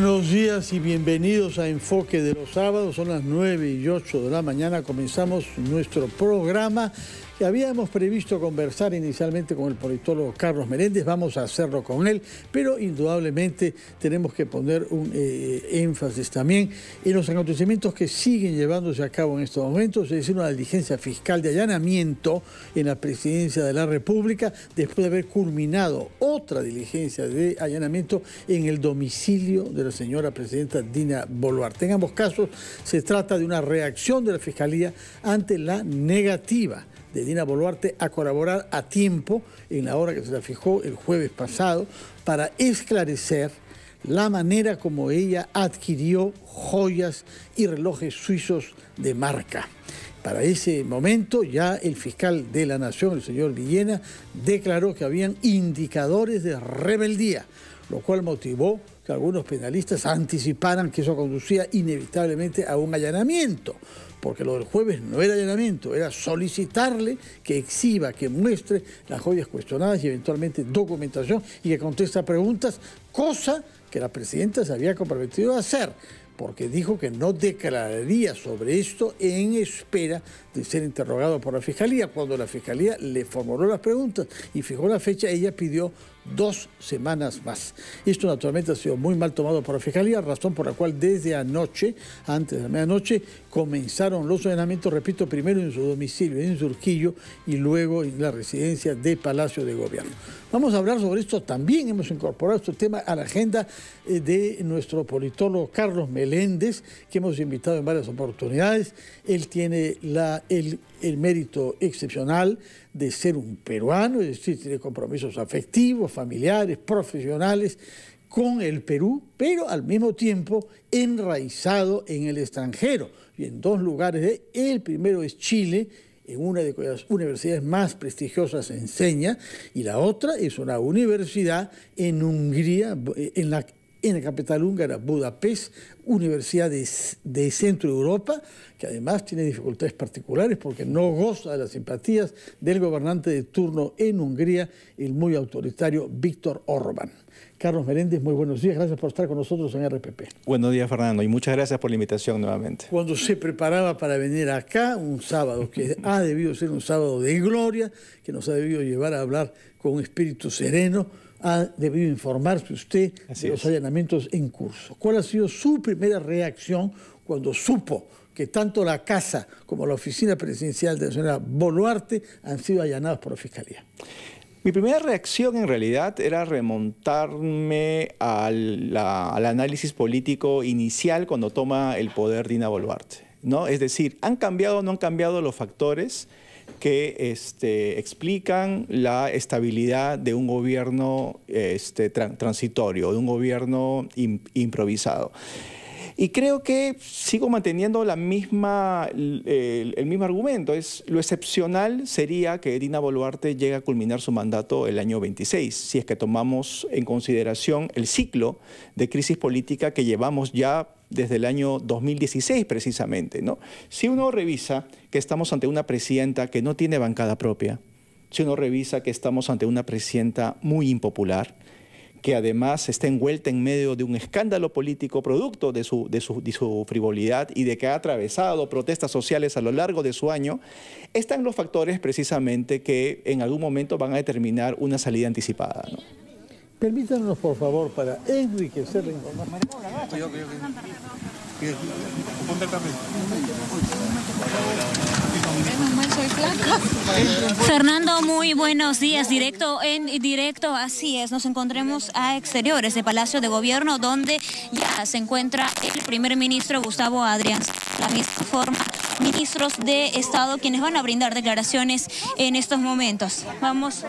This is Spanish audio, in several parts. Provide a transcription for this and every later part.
Buenos días y bienvenidos a Enfoque de los Sábados. Son las 9 y 8 de la mañana. Comenzamos nuestro programa Habíamos previsto conversar inicialmente con el politólogo Carlos Meréndez, vamos a hacerlo con él, pero indudablemente tenemos que poner un eh, énfasis también en los acontecimientos que siguen llevándose a cabo en estos momentos, es decir, una diligencia fiscal de allanamiento en la presidencia de la República después de haber culminado otra diligencia de allanamiento en el domicilio de la señora presidenta Dina Boluarte. En ambos casos se trata de una reacción de la Fiscalía ante la negativa de Dina Boluarte a colaborar a tiempo en la hora que se la fijó el jueves pasado para esclarecer la manera como ella adquirió joyas y relojes suizos de marca. Para ese momento ya el fiscal de la Nación, el señor Villena, declaró que habían indicadores de rebeldía, lo cual motivó que algunos penalistas anticiparan que eso conducía inevitablemente a un allanamiento porque lo del jueves no era allanamiento, era solicitarle que exhiba, que muestre las joyas cuestionadas y eventualmente documentación y que contesta preguntas, cosa que la presidenta se había comprometido a hacer, porque dijo que no declararía sobre esto en espera de ser interrogado por la fiscalía. Cuando la fiscalía le formuló las preguntas y fijó la fecha, ella pidió dos semanas más. Esto naturalmente ha sido muy mal tomado por la Fiscalía, razón por la cual desde anoche, antes de la medianoche, comenzaron los ordenamientos, repito, primero en su domicilio, en Surquillo, y luego en la residencia de Palacio de Gobierno. Vamos a hablar sobre esto también, hemos incorporado este tema a la agenda eh, de nuestro politólogo Carlos Meléndez, que hemos invitado en varias oportunidades. Él tiene la, el mérito excepcional de ser un peruano, es decir, tiene compromisos afectivos, familiares, profesionales con el Perú, pero al mismo tiempo enraizado en el extranjero y en dos lugares. el primero es Chile, en una de las universidades más prestigiosas enseña, y la otra es una universidad en Hungría, en la, en la capital húngara, Budapest, Universidad de, de, Centro Europa, que además tiene dificultades particulares porque no goza de las simpatías del gobernante de turno en Hungría, el muy autoritario Víctor Orbán. Carlos Meréndez, muy buenos días, gracias por estar con nosotros en RPP. Buenos días, Fernando, y muchas gracias por la invitación nuevamente. Cuando se preparaba para venir acá, un sábado que ha debido ser un sábado de gloria, que nos ha debido llevar a hablar con un espíritu sereno, ha debido informarse usted de los allanamientos en curso. ¿Cuál ha sido su primera reacción cuando supo que tanto la casa como la oficina presidencial de la señora Boluarte han sido allanados por la fiscalía? Mi primera reacción en realidad era remontarme al, análisis político inicial cuando toma el poder Dina Boluarte. ¿no? Es decir, ¿han cambiado o no han cambiado los factores que este, explican la estabilidad de un gobierno este, transitorio, de un gobierno improvisado. Y creo que sigo manteniendo la misma, el, mismo argumento. Es, lo excepcional sería que Edina Boluarte llegue a culminar su mandato el año 26, si es que tomamos en consideración el ciclo de crisis política que llevamos ya desde el año 2016 precisamente. ¿no? Si uno revisa que estamos ante una presidenta que no tiene bancada propia, si uno revisa que estamos ante una presidenta muy impopular, que además está envuelta en medio de un escándalo político producto de su, de, su, de frivolidad y de que ha atravesado protestas sociales a lo largo de su año, están los factores precisamente que en algún momento van a determinar una salida anticipada. Permítanos, por favor, para enriquecer la información. Fernando, muy buenos días. Directo en directo, así es. Nos encontremos a exteriores de Palacio de Gobierno, donde ya se encuentra el primer ministro Gustavo Adrián. La misma forma, ministros de Estado, quienes van a brindar declaraciones en estos momentos. Vamos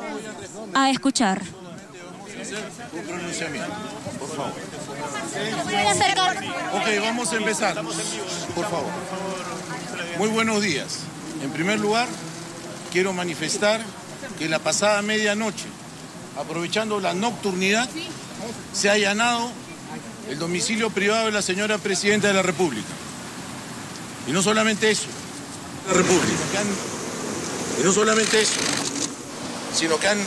a escuchar Ok, vamos a empezar, por favor. Muy buenos días. En primer lugar, quiero manifestar que la pasada medianoche, aprovechando la nocturnidad, se ha allanado el domicilio privado de la señora Presidenta de la República. Y no solamente eso, la y no solamente eso, sino que han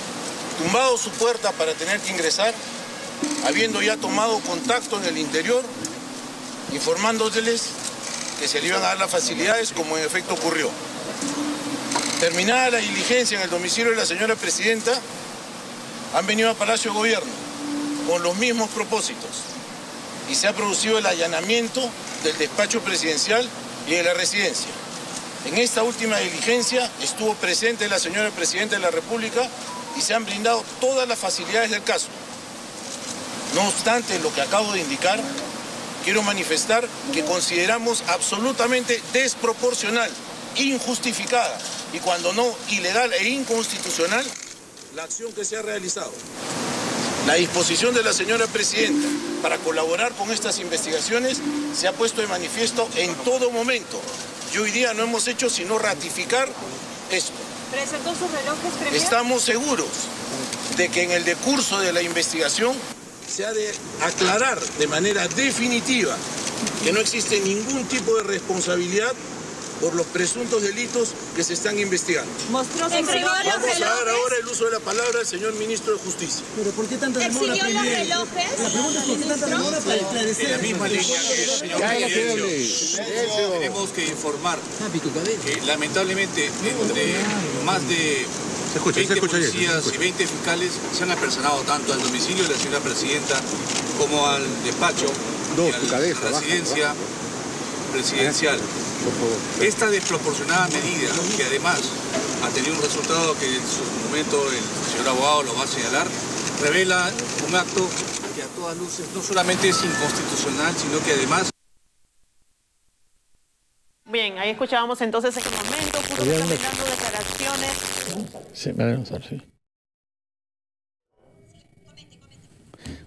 tumbado su puerta para tener que ingresar, habiendo ya tomado contacto en el interior, informándoles que se le iban a dar las facilidades como en efecto ocurrió. Terminada la diligencia en el domicilio de la señora presidenta, han venido a Palacio de Gobierno con los mismos propósitos y se ha producido el allanamiento del despacho presidencial y de la residencia. En esta última diligencia estuvo presente la señora presidenta de la República y se han brindado todas las facilidades del caso. No obstante lo que acabo de indicar, quiero manifestar que consideramos absolutamente desproporcional, injustificada y cuando no ilegal e inconstitucional la acción que se ha realizado. La disposición de la señora presidenta para colaborar con estas investigaciones se ha puesto de manifiesto en todo momento y hoy día no hemos hecho sino ratificar esto. Estamos seguros de que en el decurso de la investigación se ha de aclarar de manera definitiva que no existe ningún tipo de responsabilidad por los presuntos delitos que se están investigando. Mostró. Vamos a dar ahora el uso de la palabra al señor ministro de Justicia. ¿Pero por qué tanta demora? ¿Exigió los relojes? La pregunta es por qué tanta demora para esclarecer. En la misma línea que el señor tenemos que informar ah, que lamentablemente entre más de 20 policías y 20 fiscales se han apersonado tanto al domicilio de la señora presidenta como al despacho de la presidencia presidencial. Esta desproporcionada medida, que además ha tenido un resultado que en su momento el señor abogado lo va a señalar, revela un acto que a todas luces no solamente es inconstitucional, sino que además... Bien, ahí escuchábamos entonces en el momento, justo declaraciones... Sí, me sí.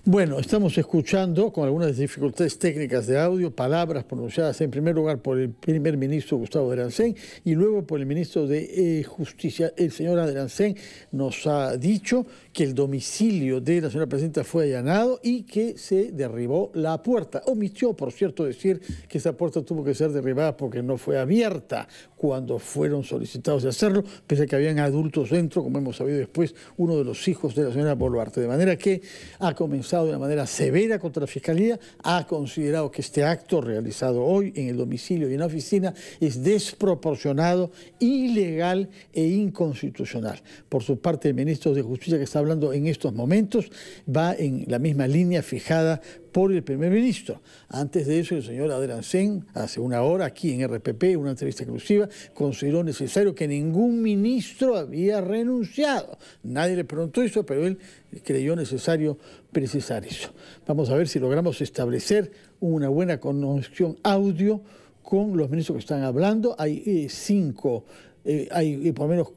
Bueno, estamos escuchando con algunas dificultades técnicas de audio palabras pronunciadas en primer lugar por el primer ministro Gustavo Arancén y luego por el ministro de eh, Justicia. El señor Arancén, nos ha dicho que el domicilio de la señora presidenta fue allanado y que se derribó la puerta. Omitió, por cierto, decir que esa puerta tuvo que ser derribada porque no fue abierta cuando fueron solicitados de hacerlo, pese a que habían adultos dentro, como hemos sabido después, uno de los hijos de la señora Boluarte. De manera que ha comenzado de una manera severa contra la Fiscalía, ha considerado que este acto realizado hoy en el domicilio y en la oficina es desproporcionado, ilegal e inconstitucional. Por su parte, el ministro de Justicia que estaba hablando en estos momentos va en la misma línea fijada por el primer ministro. Antes de eso, el señor Sen, hace una hora, aquí en RPP, una entrevista exclusiva, consideró necesario que ningún ministro había renunciado. Nadie le preguntó eso, pero él creyó necesario precisar eso. Vamos a ver si logramos establecer una buena conexión audio con los ministros que están hablando. Hay eh, cinco eh, hay eh, por lo menos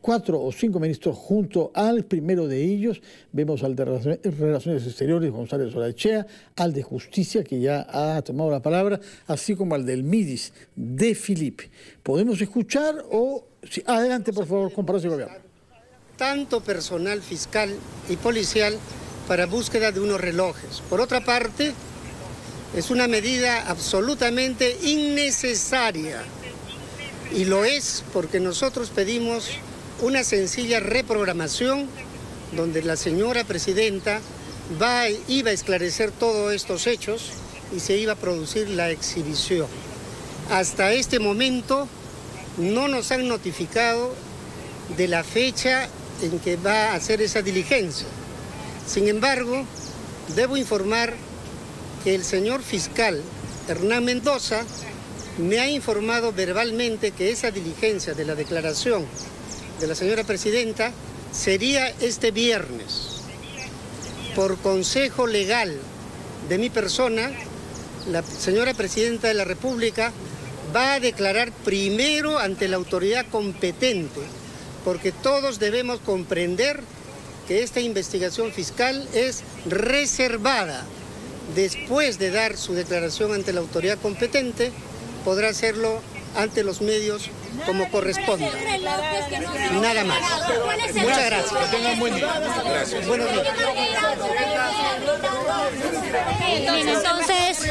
cuatro o cinco ministros junto al primero de ellos, vemos al de Relaciones Exteriores, González Olachea, al de Justicia, que ya ha tomado la palabra, así como al del MIDIS, de Filipe. ¿Podemos escuchar o...? adelante, por favor, de gobierno. Tanto personal fiscal y policial para búsqueda de unos relojes. Por otra parte, es una medida absolutamente innecesaria. Y lo es porque nosotros pedimos una sencilla reprogramación donde la señora presidenta iba a esclarecer todos estos hechos y se iba a producir la exhibición. Hasta este momento no nos han notificado de la fecha en que va a hacer esa diligencia. Sin embargo, debo informar que el señor fiscal Hernán Mendoza me ha informado verbalmente que esa diligencia de la declaración de la señora presidenta sería este viernes. Por consejo legal de mi persona, la señora presidenta de la República va a declarar primero ante la autoridad competente, porque todos debemos comprender que esta investigación fiscal es reservada. Después de dar su declaración ante la autoridad competente, podrá hacerlo ante los medios como corresponde... Nada más. Muchas gracias. tengan buen día. Gracias. Buenos días. Entonces,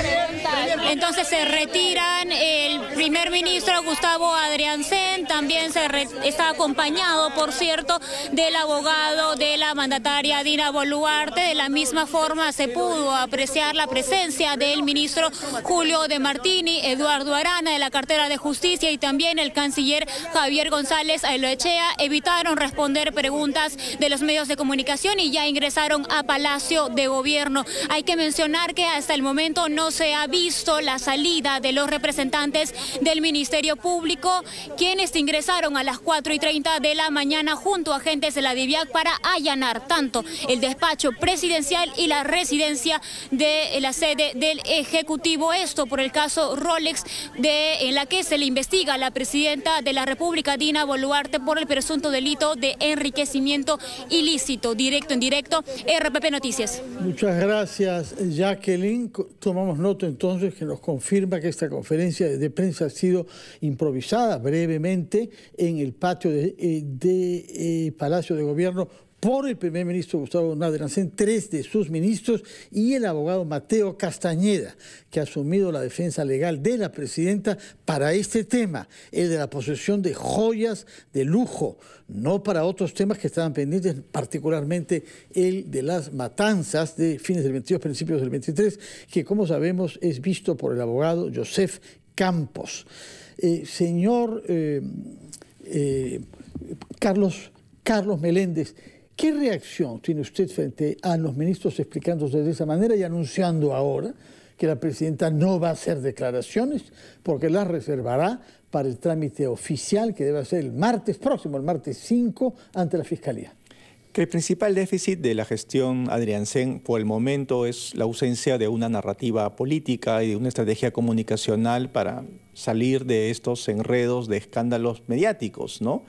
entonces se retiran el primer ministro Gustavo Adrián también se está acompañado, por cierto, del abogado de la mandataria Dina Boluarte. De la misma forma se pudo apreciar la presencia del ministro Julio de Martini, Eduardo Arana de la cartera de justicia y también el canciller canciller Javier González Echea evitaron responder preguntas de los medios de comunicación y ya ingresaron a Palacio de Gobierno. Hay que mencionar que hasta el momento no se ha visto la salida de los representantes del Ministerio Público, quienes ingresaron a las 4 y 30 de la mañana junto a agentes de la DIVIAC para allanar tanto el despacho presidencial y la residencia de la sede del Ejecutivo. Esto por el caso Rolex, en la que se le investiga a la presidenta de la República, Dina Boluarte, por el presunto delito de enriquecimiento ilícito, directo, en directo, RPP Noticias. Muchas gracias, Jacqueline. Tomamos nota entonces que nos confirma que esta conferencia de prensa ha sido improvisada brevemente en el patio de, eh, eh, Palacio de Gobierno por el primer ministro Gustavo en tres de sus ministros y el abogado Mateo Castañeda, que ha asumido la defensa legal de la presidenta para este tema, el de la posesión de joyas de lujo, no para otros temas que estaban pendientes, particularmente el de las matanzas de fines del 22, principios del 23, que como sabemos es visto por el abogado Josef Campos. Eh, señor eh, eh, Carlos, Carlos Meléndez, ¿Qué reacción tiene usted frente a los ministros explicándose de esa manera y anunciando ahora que la presidenta no va a hacer declaraciones porque las reservará para el trámite oficial que debe ser el martes próximo, el martes 5, ante la Fiscalía? Que el principal déficit de la gestión Sen por el momento es la ausencia de una narrativa política y de una estrategia comunicacional para salir de estos enredos de escándalos mediáticos, ¿no?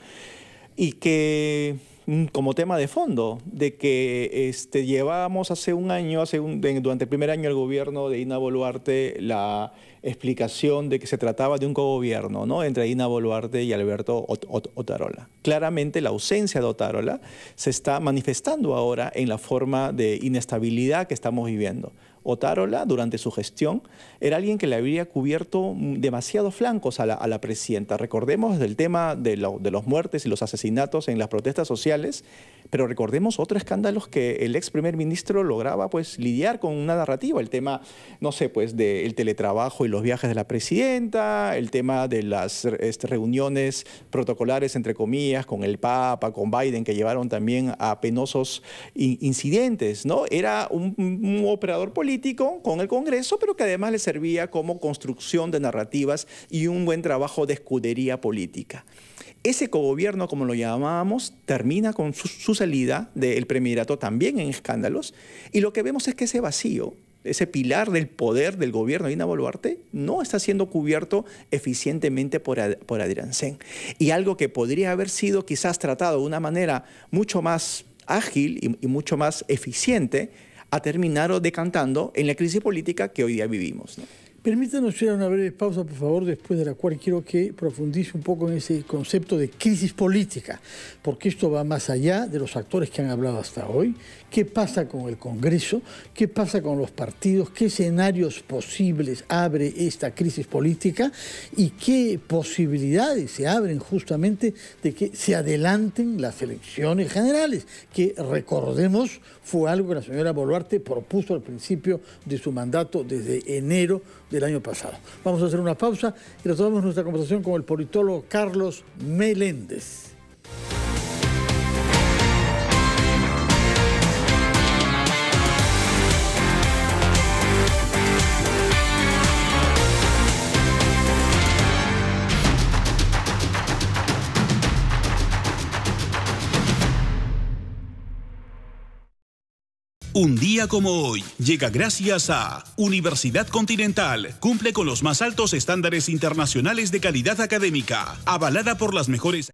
Y que como tema de fondo, de que este, llevábamos hace un año, durante el primer año del gobierno de Ina Boluarte, la explicación de que se trataba de un cogobierno ¿no? entre Ina Boluarte y Alberto Otarola. Claramente la ausencia de Otarola se está manifestando ahora en la forma de inestabilidad que estamos viviendo. Otárola, durante su gestión, era alguien que le había cubierto demasiados flancos a la, presidenta. Recordemos el tema de, los muertes y los asesinatos en las protestas sociales, pero recordemos otros escándalos que el ex primer ministro lograba pues lidiar con una narrativa, el tema, no sé, pues del teletrabajo y los viajes de la presidenta, el tema de las este, reuniones protocolares, entre comillas, con el Papa, con Biden, que llevaron también a penosos incidentes, ¿no? Era un operador político con el Congreso, pero que además le servía como construcción de narrativas y un buen trabajo de escudería política. Ese cogobierno, como lo llamábamos, termina con su, salida del premierato también en escándalos, y lo que vemos es que ese vacío ese pilar del poder del gobierno de Ina Boluarte no está siendo cubierto eficientemente por, Adirancen, Y algo que podría haber sido quizás tratado de una manera mucho más ágil y mucho más eficiente a terminar decantando en la crisis política que hoy día vivimos. Permítanos hacer una breve pausa, por favor, después de la cual quiero que profundice un poco en ese concepto de crisis política, porque esto va más allá de los actores que han hablado hasta hoy. ¿Qué pasa con el Congreso? ¿Qué pasa con los partidos? ¿Qué escenarios posibles abre esta crisis política? ¿Y qué posibilidades se abren justamente de que se adelanten las elecciones generales? Que recordemos fue algo que la señora Boluarte propuso al principio de su mandato desde enero del año pasado. Vamos a hacer una pausa y retomamos nuestra conversación con el politólogo Carlos Meléndez. Un día como hoy llega gracias a Universidad Continental. Cumple con los más altos estándares internacionales de calidad académica, avalada por las mejores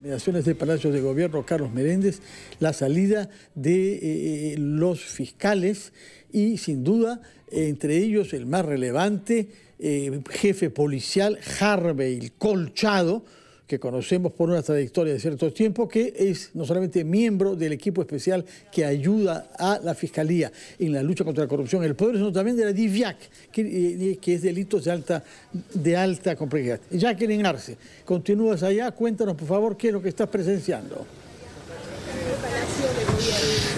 Mediaciones del Palacio de Gobierno, Carlos Meréndez, la salida de eh, eh, los fiscales y sin duda, entre ellos el más relevante, eh, jefe policial, Harvey Colchado, que conocemos por una trayectoria de cierto tiempo, que es no solamente miembro del equipo especial que ayuda a la Fiscalía en la lucha contra la corrupción el poder, sino también de la DIVIAC, eh, que, es delitos de alta, de alta complejidad. Jacqueline Arce, continúas allá, cuéntanos por favor qué es lo que estás presenciando.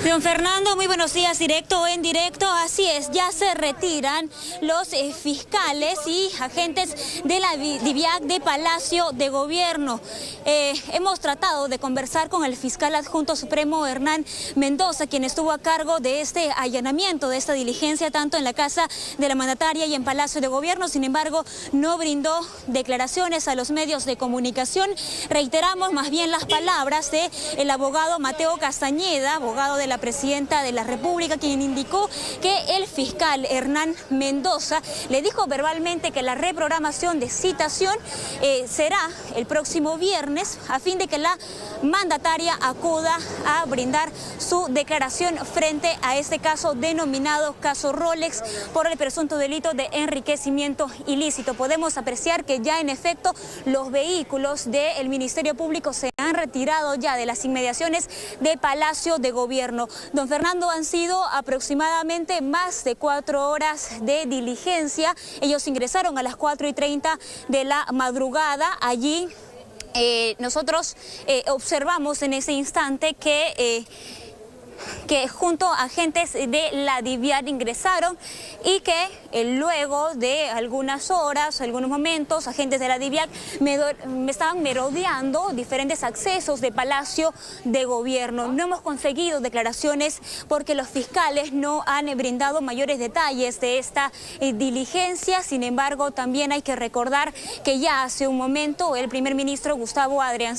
Don Fernando, muy buenos días, directo o en directo. Así es, ya se retiran los eh, fiscales y agentes de la DIVIAC de Palacio de Gobierno. Eh, hemos tratado de conversar con el fiscal adjunto supremo Hernán Mendoza, quien estuvo a cargo de este allanamiento, de esta diligencia, tanto en la Casa de la Mandataria y en Palacio de Gobierno. Sin embargo, no brindó declaraciones a los medios de comunicación. Reiteramos más bien las palabras del el abogado Mateo Castañeda, abogado de la presidenta de la República, quien indicó que el fiscal Hernán Mendoza le dijo verbalmente que la reprogramación de citación eh, será el próximo viernes a fin de que la mandataria acuda a brindar su declaración frente a este caso denominado caso Rolex por el presunto delito de enriquecimiento ilícito. Podemos apreciar que ya en efecto los vehículos del Ministerio Público se han retirado ya de las inmediaciones de Palacio de Gobierno. Don Fernando, han sido aproximadamente más de cuatro horas de diligencia. Ellos ingresaron a las 4 y 30 de la madrugada allí. Eh, nosotros eh, observamos en ese instante que eh, que junto a agentes de la Diviar ingresaron y que eh, luego de algunas horas, algunos momentos, agentes de la Diviar me, estaban merodeando diferentes accesos de Palacio de Gobierno. No hemos conseguido declaraciones porque los fiscales no han brindado mayores detalles de esta eh, diligencia. Sin embargo, también hay que recordar que ya hace un momento el primer ministro Gustavo Adrián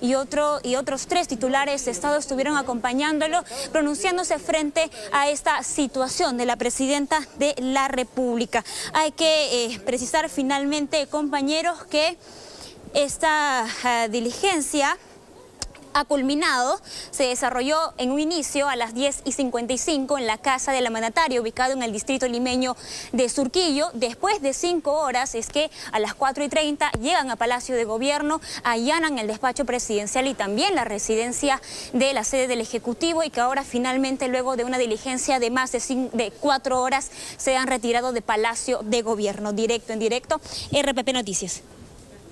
y, y otros tres titulares de Estado estuvieron acompañándolo pronunciándose frente a esta situación de la presidenta de la República. Hay que eh, precisar finalmente, compañeros, que esta ah, diligencia ha culminado. Se desarrolló en un inicio a las 10 y 55 en la Casa del Amanatario, ubicado en el distrito limeño de Surquillo. Después de cinco horas es que a las 4 y 30 llegan a Palacio de Gobierno, allanan el despacho presidencial y también la residencia de la sede del Ejecutivo y que ahora finalmente luego de una diligencia de más de, de cuatro horas se han retirado de Palacio de Gobierno. Directo en directo, RPP Noticias.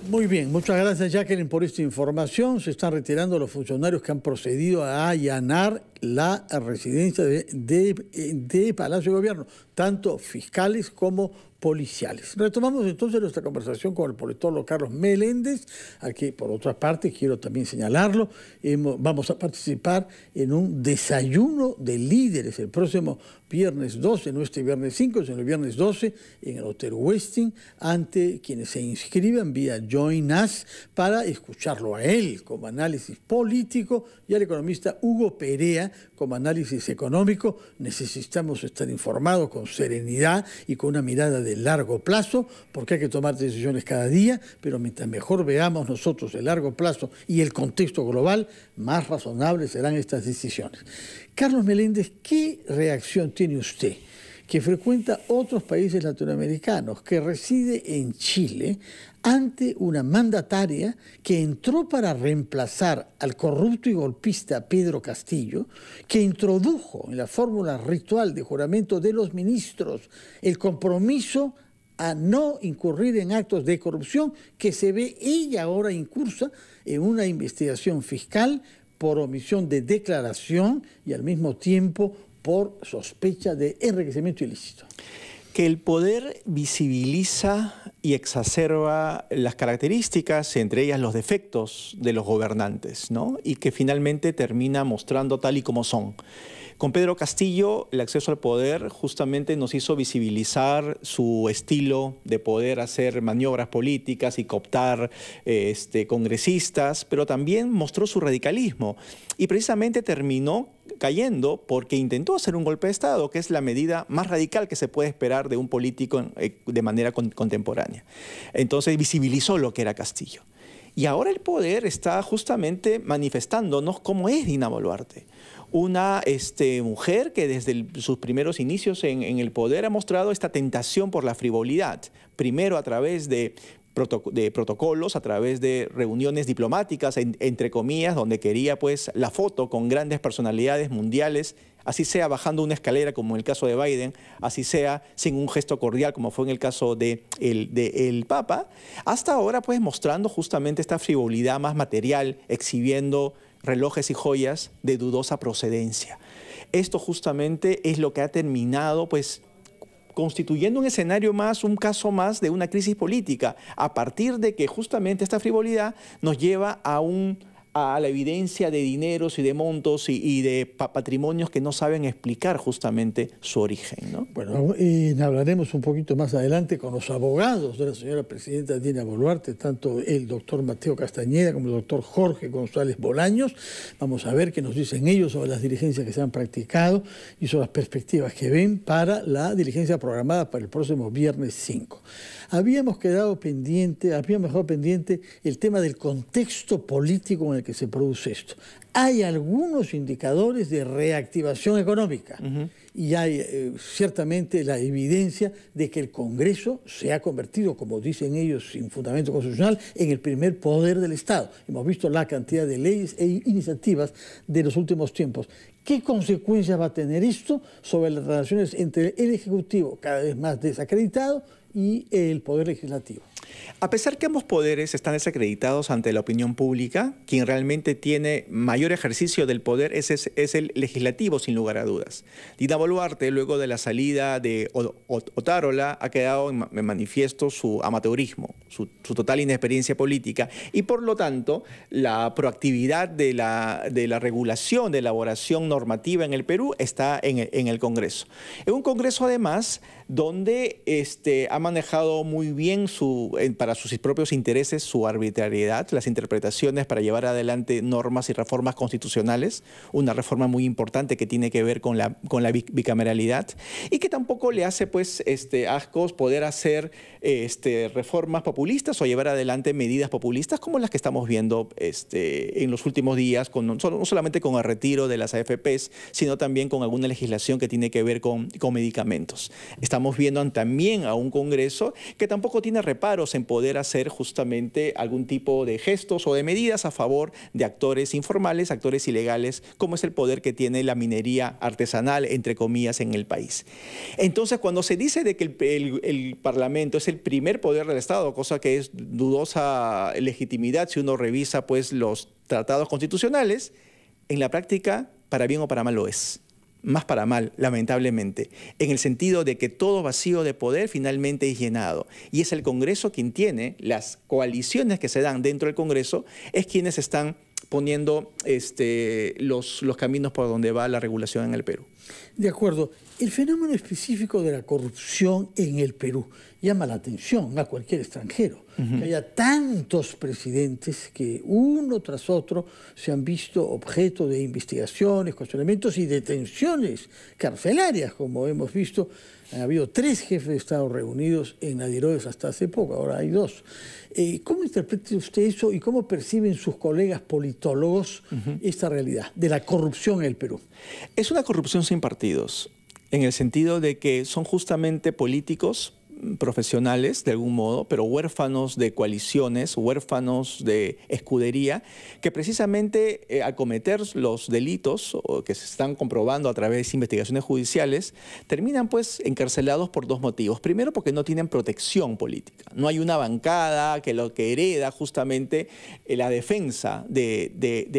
Muy bien, muchas gracias Jacqueline por esta información. Se están retirando los funcionarios que han procedido a allanar la residencia de, Palacio de Gobierno, tanto fiscales como policiales. Retomamos entonces nuestra conversación con el politólogo Carlos Meléndez, aquí por otra parte quiero también señalarlo, vamos a participar en un desayuno de líderes el próximo viernes 12, no este viernes 5, sino el viernes 12 en el Hotel Westin, ante quienes se inscriban vía Join Us para escucharlo a él como análisis político y al economista Hugo Perea como análisis económico, necesitamos estar informados con serenidad y con una mirada de largo plazo, porque hay que tomar decisiones cada día, pero mientras mejor veamos nosotros el largo plazo y el contexto global, más razonables serán estas decisiones. Carlos Meléndez, ¿qué reacción tiene usted? que frecuenta otros países latinoamericanos, que reside en Chile ante una mandataria que entró para reemplazar al corrupto y golpista Pedro Castillo, que introdujo en la fórmula ritual de juramento de los ministros el compromiso a no incurrir en actos de corrupción que se ve ella ahora incursa en una investigación fiscal por omisión de declaración y al mismo tiempo por sospecha de enriquecimiento ilícito. Que el poder visibiliza y exacerba las características, entre ellas los defectos de los gobernantes, ¿no? Y que finalmente termina mostrando tal y como son. Con Pedro Castillo, el acceso al poder justamente nos hizo visibilizar su estilo de poder hacer maniobras políticas y cooptar este, congresistas, pero también mostró su radicalismo y precisamente terminó cayendo porque intentó hacer un golpe de Estado, que es la medida más radical que se puede esperar de un político eh, de manera contemporánea. Entonces visibilizó lo que era Castillo. Y ahora el poder está justamente manifestándonos cómo es Dina Boluarte. Una este, mujer que desde sus primeros inicios en el poder ha mostrado esta tentación por la frivolidad, primero a través de de protocolos, a través de reuniones diplomáticas, entre comillas, donde quería pues la foto con grandes personalidades mundiales, así sea bajando una escalera como en el caso de Biden, así sea sin un gesto cordial como fue en el caso de de el Papa, hasta ahora pues mostrando justamente esta frivolidad más material, exhibiendo relojes y joyas de dudosa procedencia. Esto justamente es lo que ha terminado pues constituyendo un escenario más, un caso más de una crisis política, a partir de que justamente esta frivolidad nos lleva a un a la evidencia de dineros y de montos y, de patrimonios que no saben explicar justamente su origen. ¿no? Bueno, y hablaremos un poquito más adelante con los abogados de la señora presidenta Dina Boluarte, tanto el doctor Mateo Castañeda como el doctor Jorge González Bolaños. Vamos a ver qué nos dicen ellos sobre las diligencias que se han practicado y sobre las perspectivas que ven para la diligencia programada para el próximo viernes 5. Habíamos quedado pendiente, habíamos mejor pendiente el tema del contexto político en el que se produce esto. Hay algunos indicadores de reactivación económica y hay eh, ciertamente la evidencia de que el Congreso se ha convertido, como dicen ellos sin fundamento constitucional, en el primer poder del Estado. Hemos visto la cantidad de leyes e iniciativas de los últimos tiempos. ¿Qué consecuencias va a tener esto sobre las relaciones entre el Ejecutivo cada vez más desacreditado y el Poder Legislativo. A pesar que ambos poderes están desacreditados ante la opinión pública, quien realmente tiene mayor ejercicio del poder es, el legislativo, sin lugar a dudas. Dina Boluarte, luego de la salida de Otárola, ha quedado en manifiesto su amateurismo, su, total inexperiencia política y, por lo tanto, la proactividad de la, de la regulación, de elaboración normativa en el Perú está en el, Congreso. En un Congreso, además, donde este, ha manejado muy bien su para sus propios intereses su arbitrariedad, las interpretaciones para llevar adelante normas y reformas constitucionales, una reforma muy importante que tiene que ver con la, con la bicameralidad y que tampoco le hace pues este, ascos poder hacer este, reformas populistas o llevar adelante medidas populistas como las que estamos viendo este, en los últimos días, con, no solamente con el retiro de las AFPs, sino también con alguna legislación que tiene que ver con, con medicamentos. Estamos viendo también a un Congreso que tampoco tiene reparo en poder hacer justamente algún tipo de gestos o de medidas a favor de actores informales, actores ilegales, como es el poder que tiene la minería artesanal, entre comillas, en el país. Entonces, cuando se dice de que el, Parlamento es el primer poder del Estado, cosa que es dudosa legitimidad si uno revisa pues, los tratados constitucionales, en la práctica, para bien o para mal lo es más para mal, lamentablemente, en el sentido de que todo vacío de poder finalmente es llenado. Y es el Congreso quien tiene, las coaliciones que se dan dentro del Congreso, es quienes están poniendo este, los, los caminos por donde va la regulación en el Perú. De acuerdo, el fenómeno específico de la corrupción en el Perú llama la atención a cualquier extranjero. Hay haya tantos presidentes que uno tras otro se han visto objeto de investigaciones, cuestionamientos y detenciones carcelarias, como hemos visto. Ha habido tres jefes de Estado reunidos en Nadiroes hasta hace poco, ahora hay dos. Eh, ¿Cómo interpreta usted eso y cómo perciben sus colegas politólogos esta realidad de la corrupción en el Perú? Es una corrupción impartidos, en el sentido de que son justamente políticos profesionales de algún modo, pero huérfanos de coaliciones, huérfanos de escudería, que precisamente eh, al cometer los delitos que se están comprobando a través de investigaciones judiciales, terminan pues encarcelados por dos motivos. Primero porque no tienen protección política, no hay una bancada que lo que hereda justamente eh, la defensa de,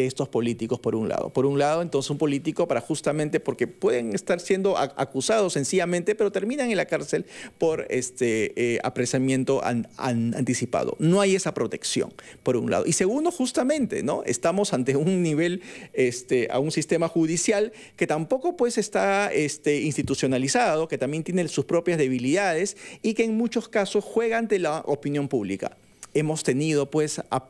estos políticos por un lado. Por un lado, entonces un político para justamente porque pueden estar siendo acusados sencillamente, pero terminan en la cárcel por... Este, este, eh, apresamiento anticipado. No hay esa protección, por un lado. Y segundo, justamente, ¿no? Estamos ante un nivel, este, a un sistema judicial que tampoco pues está este, institucionalizado, que también tiene sus propias debilidades y que en muchos casos juega ante la opinión pública hemos tenido pues a,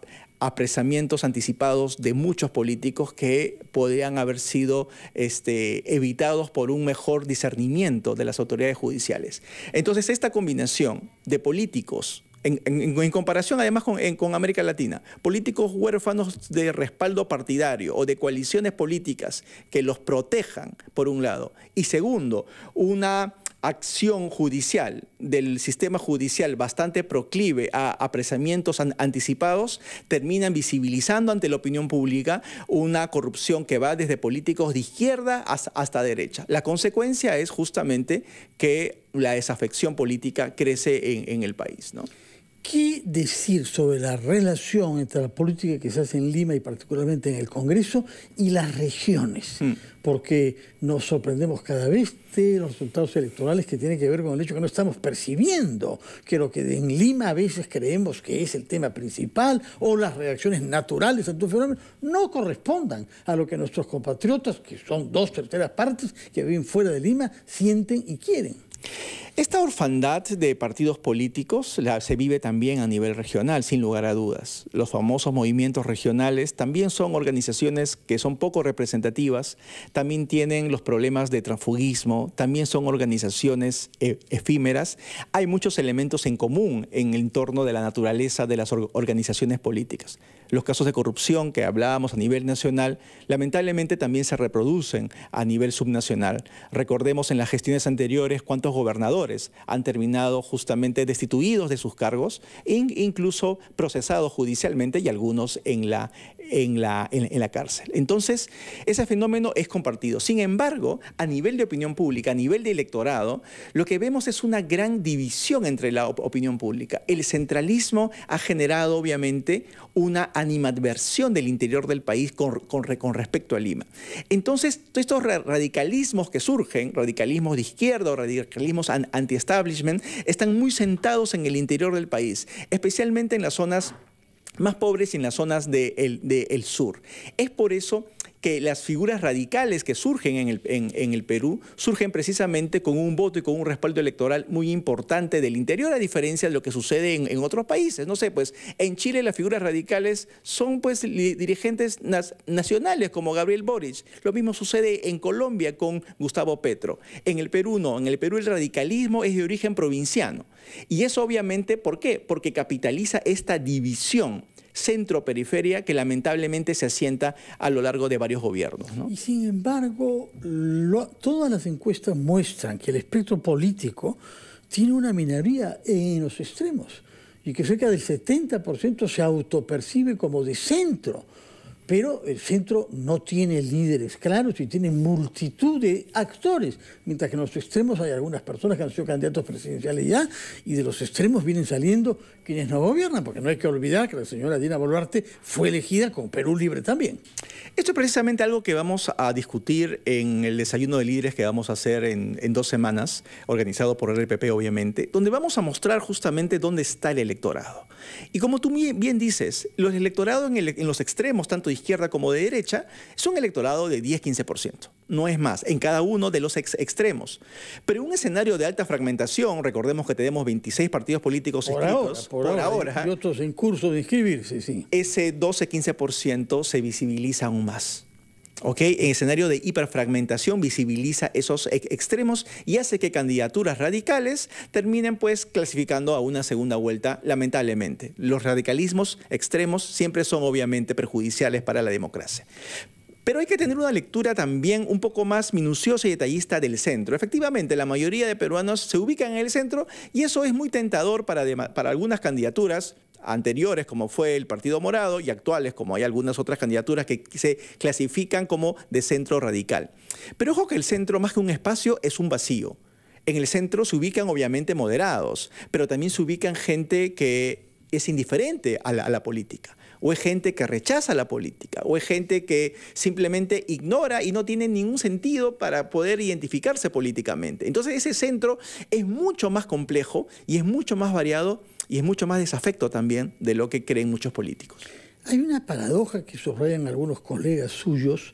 apresamientos anticipados de muchos políticos que podrían haber sido este, evitados por un mejor discernimiento de las autoridades judiciales. Entonces, esta combinación de políticos, en, comparación además con, América Latina, políticos huérfanos de respaldo partidario o de coaliciones políticas que los protejan, por un lado, y segundo, una acción judicial, del sistema judicial bastante proclive a apresamientos anticipados, terminan visibilizando ante la opinión pública una corrupción que va desde políticos de izquierda hasta, derecha. La consecuencia es justamente que la desafección política crece en, el país. ¿no? ¿Qué decir sobre la relación entre la política que se hace en Lima y particularmente en el Congreso y las regiones? Mm. Porque nos sorprendemos cada vez de los resultados electorales que tienen que ver con el hecho que no estamos percibiendo que lo que en Lima a veces creemos que es el tema principal o las reacciones naturales ante un fenómeno no correspondan a lo que nuestros compatriotas, que son dos terceras partes que viven fuera de Lima, sienten y quieren. Esta orfandad de partidos políticos la, se vive también a nivel regional, sin lugar a dudas. Los famosos movimientos regionales también son organizaciones que son poco representativas, también tienen los problemas de transfugismo, también son organizaciones eh, efímeras. Hay muchos elementos en común en el entorno de la naturaleza de las organizaciones políticas. Los casos de corrupción que hablábamos a nivel nacional, lamentablemente también se reproducen a nivel subnacional. Recordemos en las gestiones anteriores cuántos gobernadores han terminado justamente destituidos de sus cargos e incluso procesados judicialmente y algunos en la en la, en, la cárcel. Entonces, ese fenómeno es compartido. Sin embargo, a nivel de opinión pública, a nivel de electorado, lo que vemos es una gran división entre la opinión pública. El centralismo ha generado, obviamente, una animadversión del interior del país con, con, respecto a Lima. Entonces, estos radicalismos que surgen, radicalismos de izquierda o radicalismos anti-establishment, están muy sentados en el interior del país, especialmente en las zonas más pobres en las zonas del de sur. Es por eso que las figuras radicales que surgen en el, Perú surgen precisamente con un voto y con un respaldo electoral muy importante del interior, a diferencia de lo que sucede en, otros países. No sé, pues en Chile las figuras radicales son pues dirigentes nacionales como Gabriel Boric. Lo mismo sucede en Colombia con Gustavo Petro. En el Perú no, en el Perú el radicalismo es de origen provinciano. Y eso obviamente, ¿por qué? Porque capitaliza esta división centro-periferia que lamentablemente se asienta a lo largo de varios gobiernos. Y sin embargo, todas las encuestas muestran que el espectro político tiene una minoría en los extremos y que cerca del 70% se autopercibe como de centro. Pero el centro no tiene líderes claros y tiene multitud de actores, mientras que en los extremos hay algunas personas que han sido candidatos presidenciales ya y de los extremos vienen saliendo quienes no gobiernan, porque no hay que olvidar que la señora Dina Boluarte fue elegida con Perú Libre también. Esto es precisamente algo que vamos a discutir en el desayuno de líderes que vamos a hacer en, dos semanas, organizado por el RPP obviamente, donde vamos a mostrar justamente dónde está el electorado. Y como tú bien dices, los electorados en, en los extremos, tanto izquierda como de derecha, es un electorado de 10-15%. No es más, en cada uno de los extremos. Pero en un escenario de alta fragmentación, recordemos que tenemos 26 partidos políticos por inscritos ahora, por, ahora, Y otros en curso de inscribirse, sí. Ese 12-15% se visibiliza aún más. ¿ok? En escenario de hiperfragmentación visibiliza esos extremos y hace que candidaturas radicales terminen pues clasificando a una segunda vuelta, lamentablemente. Los radicalismos extremos siempre son obviamente perjudiciales para la democracia. Pero hay que tener una lectura también un poco más minuciosa y detallista del centro. Efectivamente, la mayoría de peruanos se ubican en el centro y eso es muy tentador para, para algunas candidaturas anteriores como fue el Partido Morado y actuales como hay algunas otras candidaturas que se clasifican como de centro radical. Pero ojo que el centro más que un espacio es un vacío. En el centro se ubican obviamente moderados, pero también se ubican gente que es indiferente a la política o es gente que rechaza la política, o es gente que simplemente ignora y no tiene ningún sentido para poder identificarse políticamente. Entonces ese centro es mucho más complejo y es mucho más variado y es mucho más desafecto también de lo que creen muchos políticos. Hay una paradoja que subrayan algunos colegas suyos,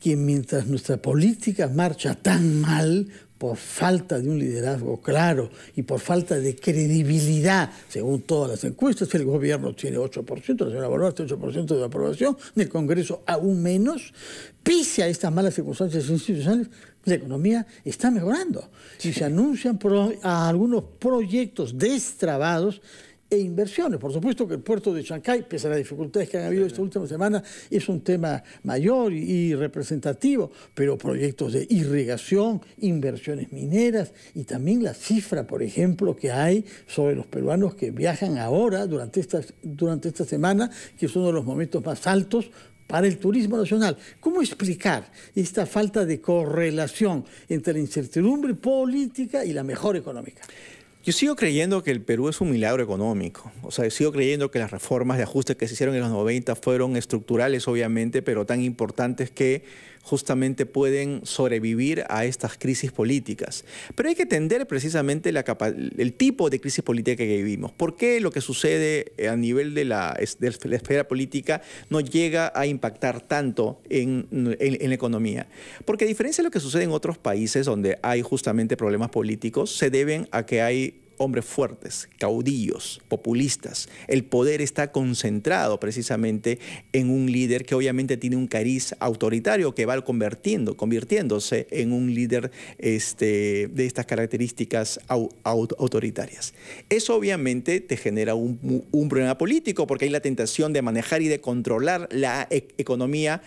que mientras nuestra política marcha tan mal, por falta de un liderazgo claro y por falta de credibilidad, según todas las encuestas, el gobierno tiene 8%, la señora Bolón tiene 8% de aprobación, del Congreso aún menos, pese a estas malas circunstancias institucionales, la economía está mejorando Si se anuncian algunos proyectos destrabados e inversiones. Por supuesto que el puerto de Chancay, pese a las dificultades que han habido esta última semana, es un tema mayor y, representativo, pero proyectos de irrigación, inversiones mineras y también la cifra, por ejemplo, que hay sobre los peruanos que viajan ahora durante esta, durante esta semana, que es uno de los momentos más altos para el turismo nacional. ¿Cómo explicar esta falta de correlación entre la incertidumbre política y la mejor económica? Yo sigo creyendo que el Perú es un milagro económico. O sea, sigo creyendo que las reformas de ajuste que se hicieron en los 90 fueron estructurales, obviamente, pero tan importantes que justamente pueden sobrevivir a estas crisis políticas. Pero hay que entender precisamente el tipo de crisis política que vivimos. ¿Por qué lo que sucede eh, a nivel de la, esfera política no llega a impactar tanto en, en la economía? Porque a diferencia de lo que sucede en otros países donde hay justamente problemas políticos, se deben a que hay hombres fuertes, caudillos, populistas. El poder está concentrado precisamente en un líder que obviamente tiene un cariz autoritario que va convirtiendo, convirtiéndose en un líder este, de estas características autoritarias. Eso obviamente te genera un, problema político porque hay la tentación de manejar y de controlar la e, economía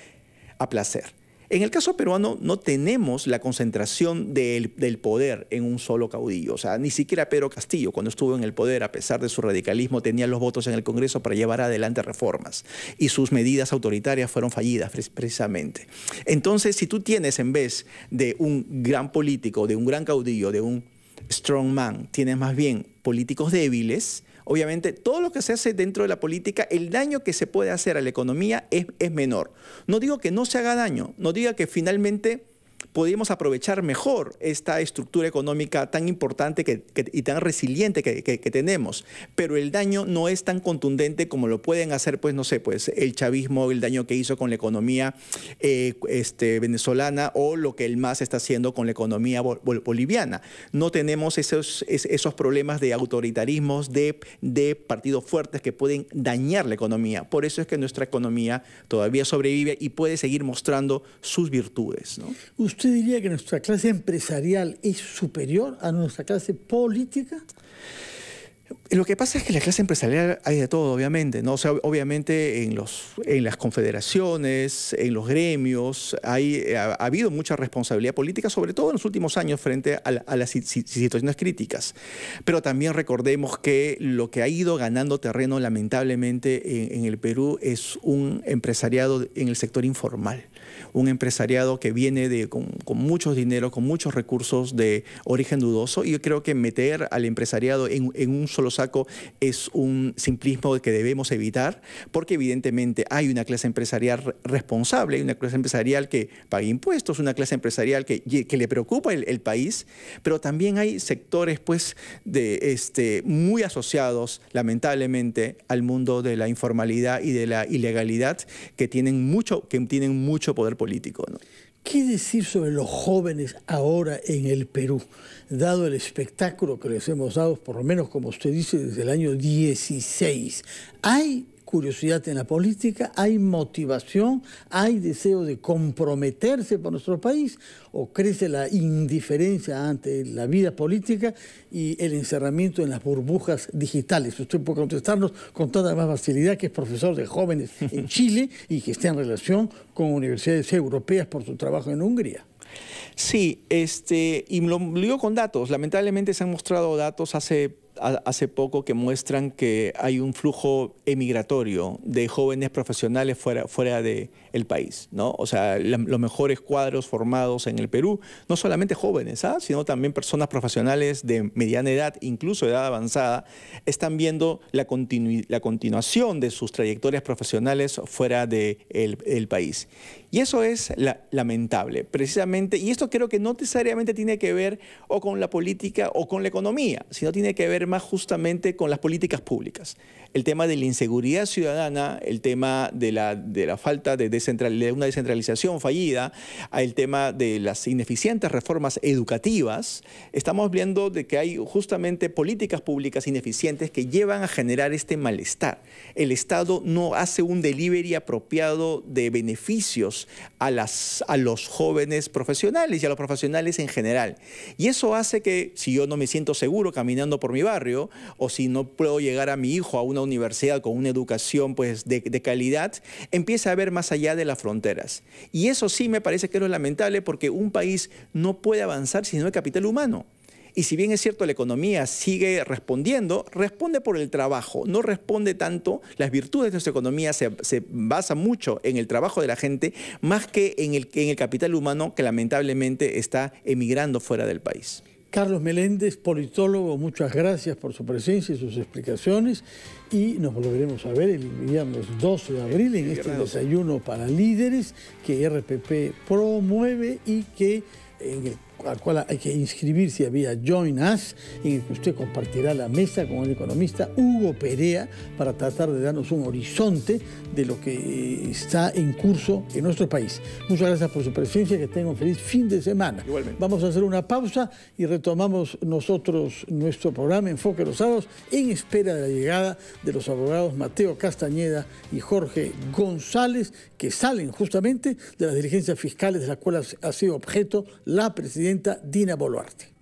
a placer. En el caso peruano no tenemos la concentración del, poder en un solo caudillo. O sea, ni siquiera Pedro Castillo, cuando estuvo en el poder, a pesar de su radicalismo, tenía los votos en el Congreso para llevar adelante reformas. Y sus medidas autoritarias fueron fallidas precisamente. Entonces, si tú tienes en vez de un gran político, de un gran caudillo, de un strong man, tienes más bien políticos débiles, obviamente todo lo que se hace dentro de la política, el daño que se puede hacer a la economía es, menor. No digo que no se haga daño, no diga que finalmente podíamos aprovechar mejor esta estructura económica tan importante y tan resiliente que, tenemos. Pero el daño no es tan contundente como lo pueden hacer, pues no sé, pues el chavismo, el daño que hizo con la economía eh, este, venezolana o lo que el MAS está haciendo con la economía boliviana. No tenemos esos, esos problemas de autoritarismos, de, de partidos fuertes que pueden dañar la economía. Por eso es que nuestra economía todavía sobrevive y puede seguir mostrando sus virtudes. ¿no? ¿Usted diría que nuestra clase empresarial es superior a nuestra clase política? Lo que pasa es que la clase empresarial hay de todo, obviamente, ¿no? O sea, obviamente en, los, en las confederaciones, en los gremios, hay, eh, ha, habido mucha responsabilidad política, sobre todo en los últimos años frente a, las situaciones críticas. Pero también recordemos que lo que ha ido ganando terreno, lamentablemente, en, el Perú es un empresariado en el sector informal un empresariado que viene de, con, muchos dinero, con muchos recursos de origen dudoso, y yo creo que meter al empresariado en, en un solo lo saco es un simplismo que debemos evitar, porque evidentemente hay una clase empresarial responsable, hay una clase empresarial que paga impuestos, una clase empresarial que, le preocupa el, país, pero también hay sectores pues, de, este, muy asociados, lamentablemente, al mundo de la informalidad y de la ilegalidad que tienen mucho, que tienen mucho poder político. ¿Qué decir sobre los jóvenes ahora en el Perú, dado el espectáculo que les hemos dado, por lo menos como usted dice, desde el año 16? ¿Hay curiosidad en la política, hay motivación, hay deseo de comprometerse por nuestro país o crece la indiferencia ante la vida política y el encerramiento en las burbujas digitales. Usted puede contestarnos con toda más facilidad que es profesor de jóvenes en Chile y que está en relación con universidades europeas por su trabajo en Hungría. Sí, este, y lo digo con datos. Lamentablemente se han mostrado datos hace hace poco que muestran que hay un flujo emigratorio de jóvenes profesionales fuera, fuera de, el país, ¿no? O sea, los mejores cuadros formados en el Perú, no solamente jóvenes, ¿ah? sino también personas profesionales de mediana edad, incluso de edad avanzada, están viendo la, la continuación de sus trayectorias profesionales fuera del de país. Y eso es lamentable, precisamente, y esto creo que no necesariamente tiene que ver o con la política o con la economía, sino tiene que ver más justamente con las políticas públicas el tema de la inseguridad ciudadana, el tema de la, de la falta de, una descentralización fallida, el tema de las ineficientes reformas educativas, estamos viendo de que hay justamente políticas públicas ineficientes que llevan a generar este malestar. El Estado no hace un delivery apropiado de beneficios a, las, a los jóvenes profesionales y a los profesionales en general. Y eso hace que si yo no me siento seguro caminando por mi barrio o si no puedo llegar a mi hijo a una universidad con una educación pues, de, calidad, empieza a ver más allá de las fronteras. Y eso sí me parece que es lamentable porque un país no puede avanzar si no hay capital humano. Y si bien es cierto, la economía sigue respondiendo, responde por el trabajo, no responde tanto, las virtudes de nuestra economía se, basan mucho en el trabajo de la gente, más que en el, en el capital humano que lamentablemente está emigrando fuera del país. Carlos Meléndez, politólogo, muchas gracias por su presencia y sus explicaciones y nos volveremos a ver el viernes 12 de abril en este desayuno para líderes que RPP promueve y que en el al cual hay que inscribirse vía Join Us, en el que usted compartirá la mesa con el economista Hugo Perea para tratar de darnos un horizonte de lo que eh, está en curso en nuestro país. Muchas gracias por su presencia, que tengan un feliz fin de semana. Igualmente. Vamos a hacer una pausa y retomamos nosotros nuestro programa Enfoque los Sábados en espera de la llegada de los abogados Mateo Castañeda y Jorge González, que salen justamente de las dirigencias fiscales de las cuales ha sido objeto la presidencia Dina Boluarte.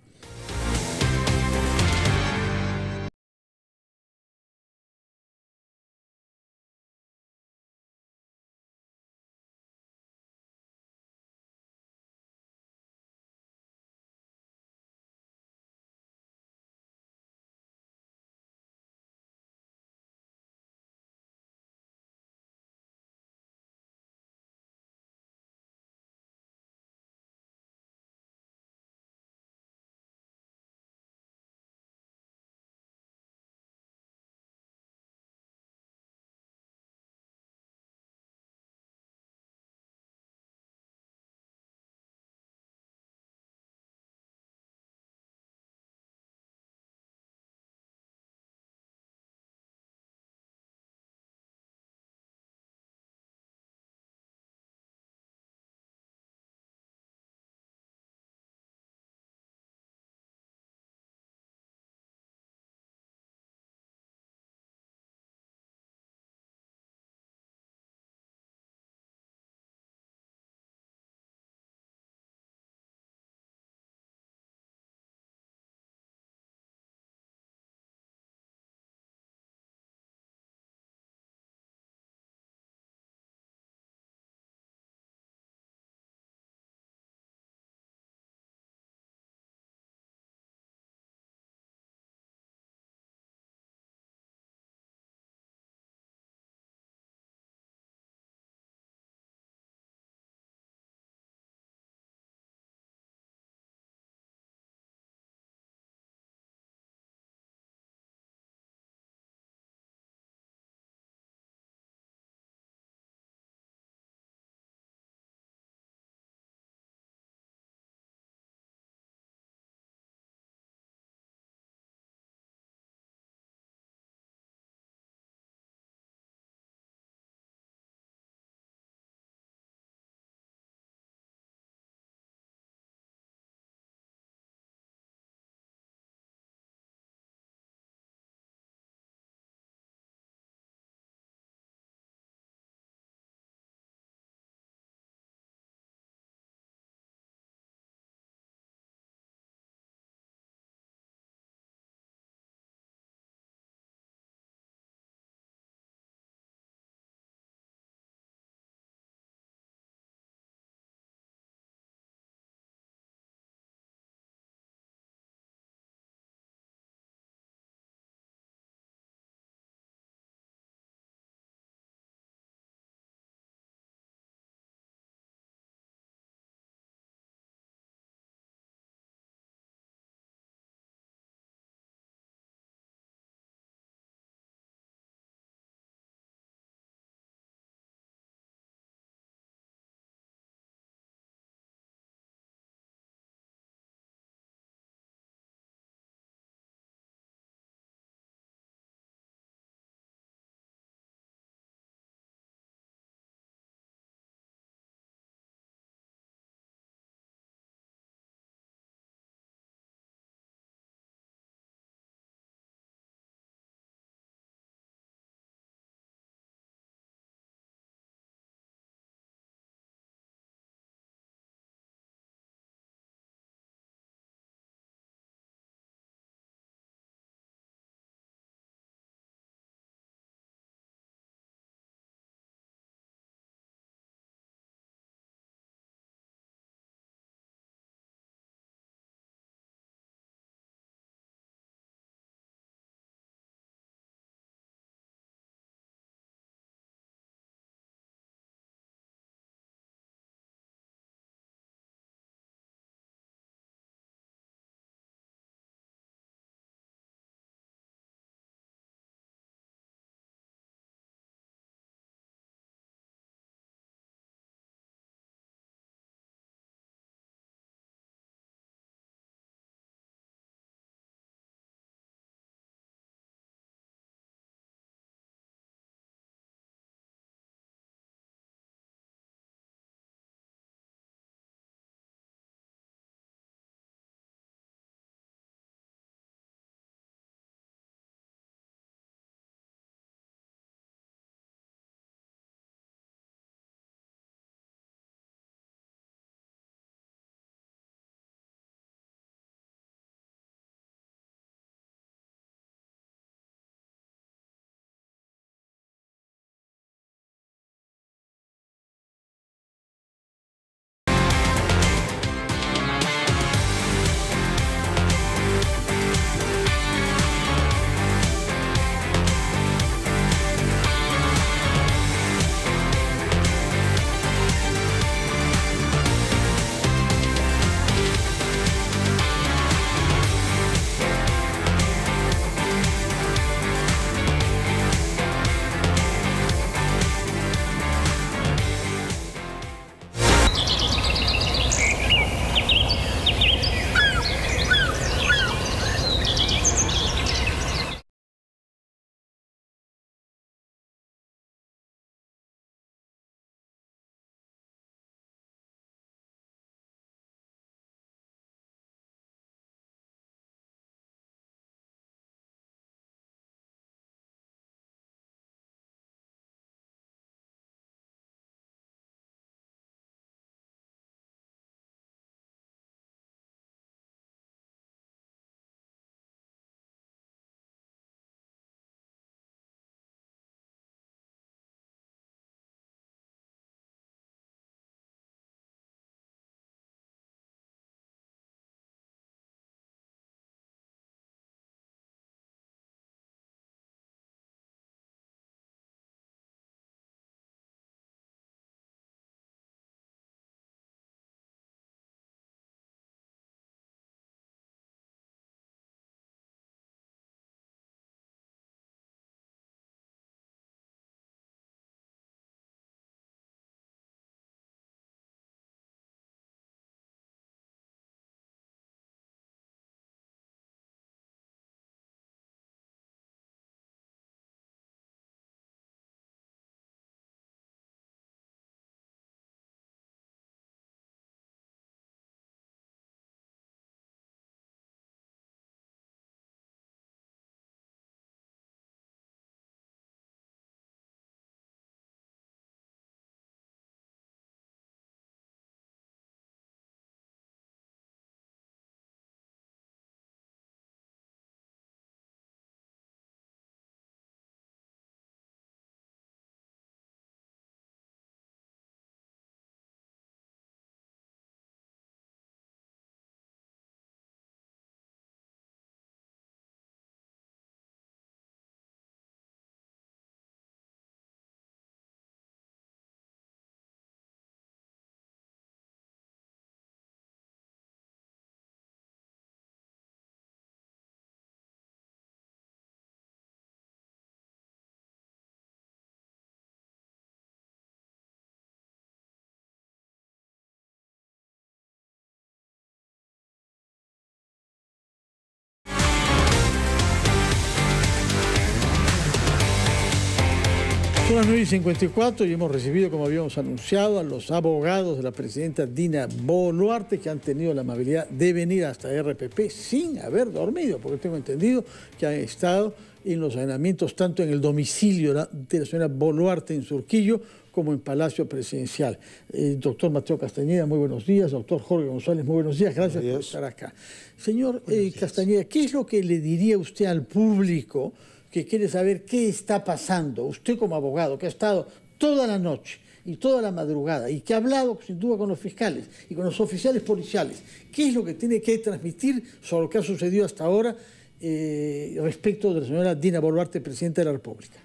Son las 9 y 54 y hemos recibido, como habíamos anunciado, a los abogados de la presidenta Dina Boluarte que han tenido la amabilidad de venir hasta RPP sin haber dormido, porque tengo entendido que han estado en los allanamientos tanto en el domicilio de la señora Boluarte en Surquillo como en Palacio Presidencial. Eh, doctor Mateo Castañeda, muy buenos días. Doctor Jorge González, muy buenos días. Gracias por estar acá. Señor eh, Castañeda, ¿qué es lo que le diría usted al público? que quiere saber qué está pasando. Usted como abogado, que ha estado toda la noche y toda la madrugada y que ha hablado sin duda con los fiscales y con los oficiales policiales, ¿qué es lo que tiene que transmitir sobre lo que ha sucedido hasta ahora eh, respecto de la señora Dina Boluarte, Presidenta de la República?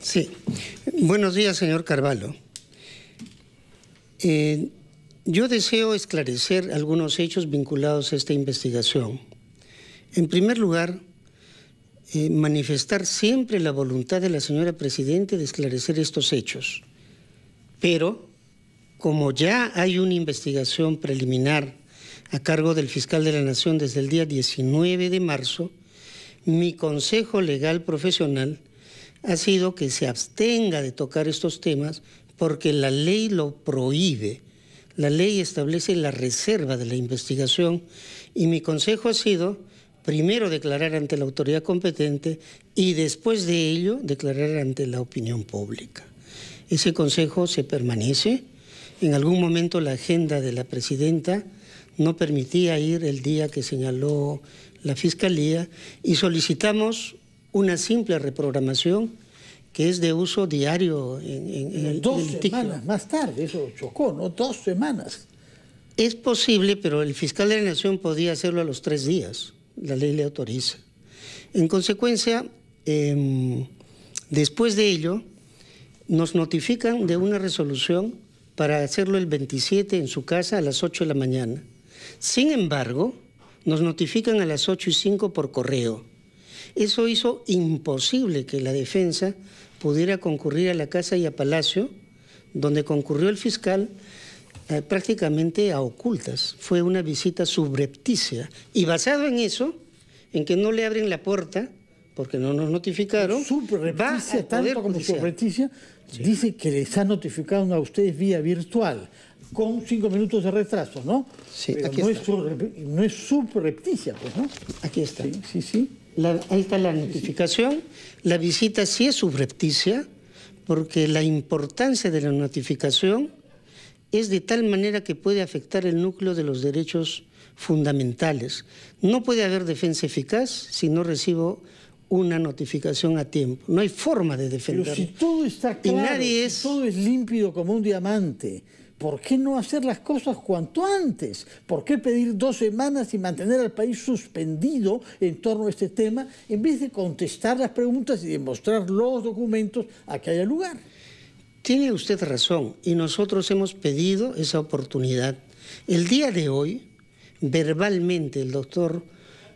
Sí. Buenos días, señor Carvalho. Eh, yo deseo esclarecer algunos hechos vinculados a esta investigación. En primer lugar, eh, manifestar siempre la voluntad de la señora Presidente de esclarecer estos hechos. Pero, como ya hay una investigación preliminar a cargo del fiscal de la Nación desde el día 19 de marzo, mi consejo legal profesional ha sido que se abstenga de tocar estos temas porque la ley lo prohíbe. La ley establece la reserva de la investigación y mi consejo ha sido primero declarar ante la autoridad competente y después de ello declarar ante la opinión pública. Ese consejo se permanece. En algún momento la agenda de la presidenta no permitía ir el día que señaló la Fiscalía y solicitamos una simple reprogramación que es de uso diario en, en, en Dos semanas más tarde, eso chocó, ¿no? Dos semanas. Es posible, pero el fiscal de la Nación podía hacerlo a los tres días la ley le autoriza. En consecuencia, em, después de ello, nos notifican de una resolución para hacerlo el 27 en su casa a las 8 de la mañana. Sin embargo, nos notifican a las 8 y 5 por correo. Eso hizo imposible que la defensa pudiera concurrir a la casa y a Palacio, donde concurrió el fiscal eh, prácticamente a ocultas. Fue una visita subrepticia. Y basado en eso, en que no le abren la puerta, porque no nos notificaron, subrepticia, tanto como subrepticia, dice que les ha notificado a ustedes vía virtual, con cinco minutos de retraso, ¿no? Sí, no, Es no es subrepticia, pues, ¿no? Aquí está. Sí, sí, ahí está la notificación. La visita sí es subrepticia, porque la importancia de la notificación es de tal manera que puede afectar el núcleo de los derechos fundamentales. No puede haber defensa eficaz si no recibo una notificación a tiempo. No hay forma de defenderlo. Pero si todo está claro, todo es límpido como un diamante, ¿por qué no hacer las cosas cuanto antes? ¿Por qué pedir dos semanas y mantener al país suspendido en torno a este tema en vez de contestar las preguntas y demostrar los documentos a que haya lugar? Tiene usted razón y nosotros hemos pedido esa oportunidad. El día de hoy, verbalmente, el doctor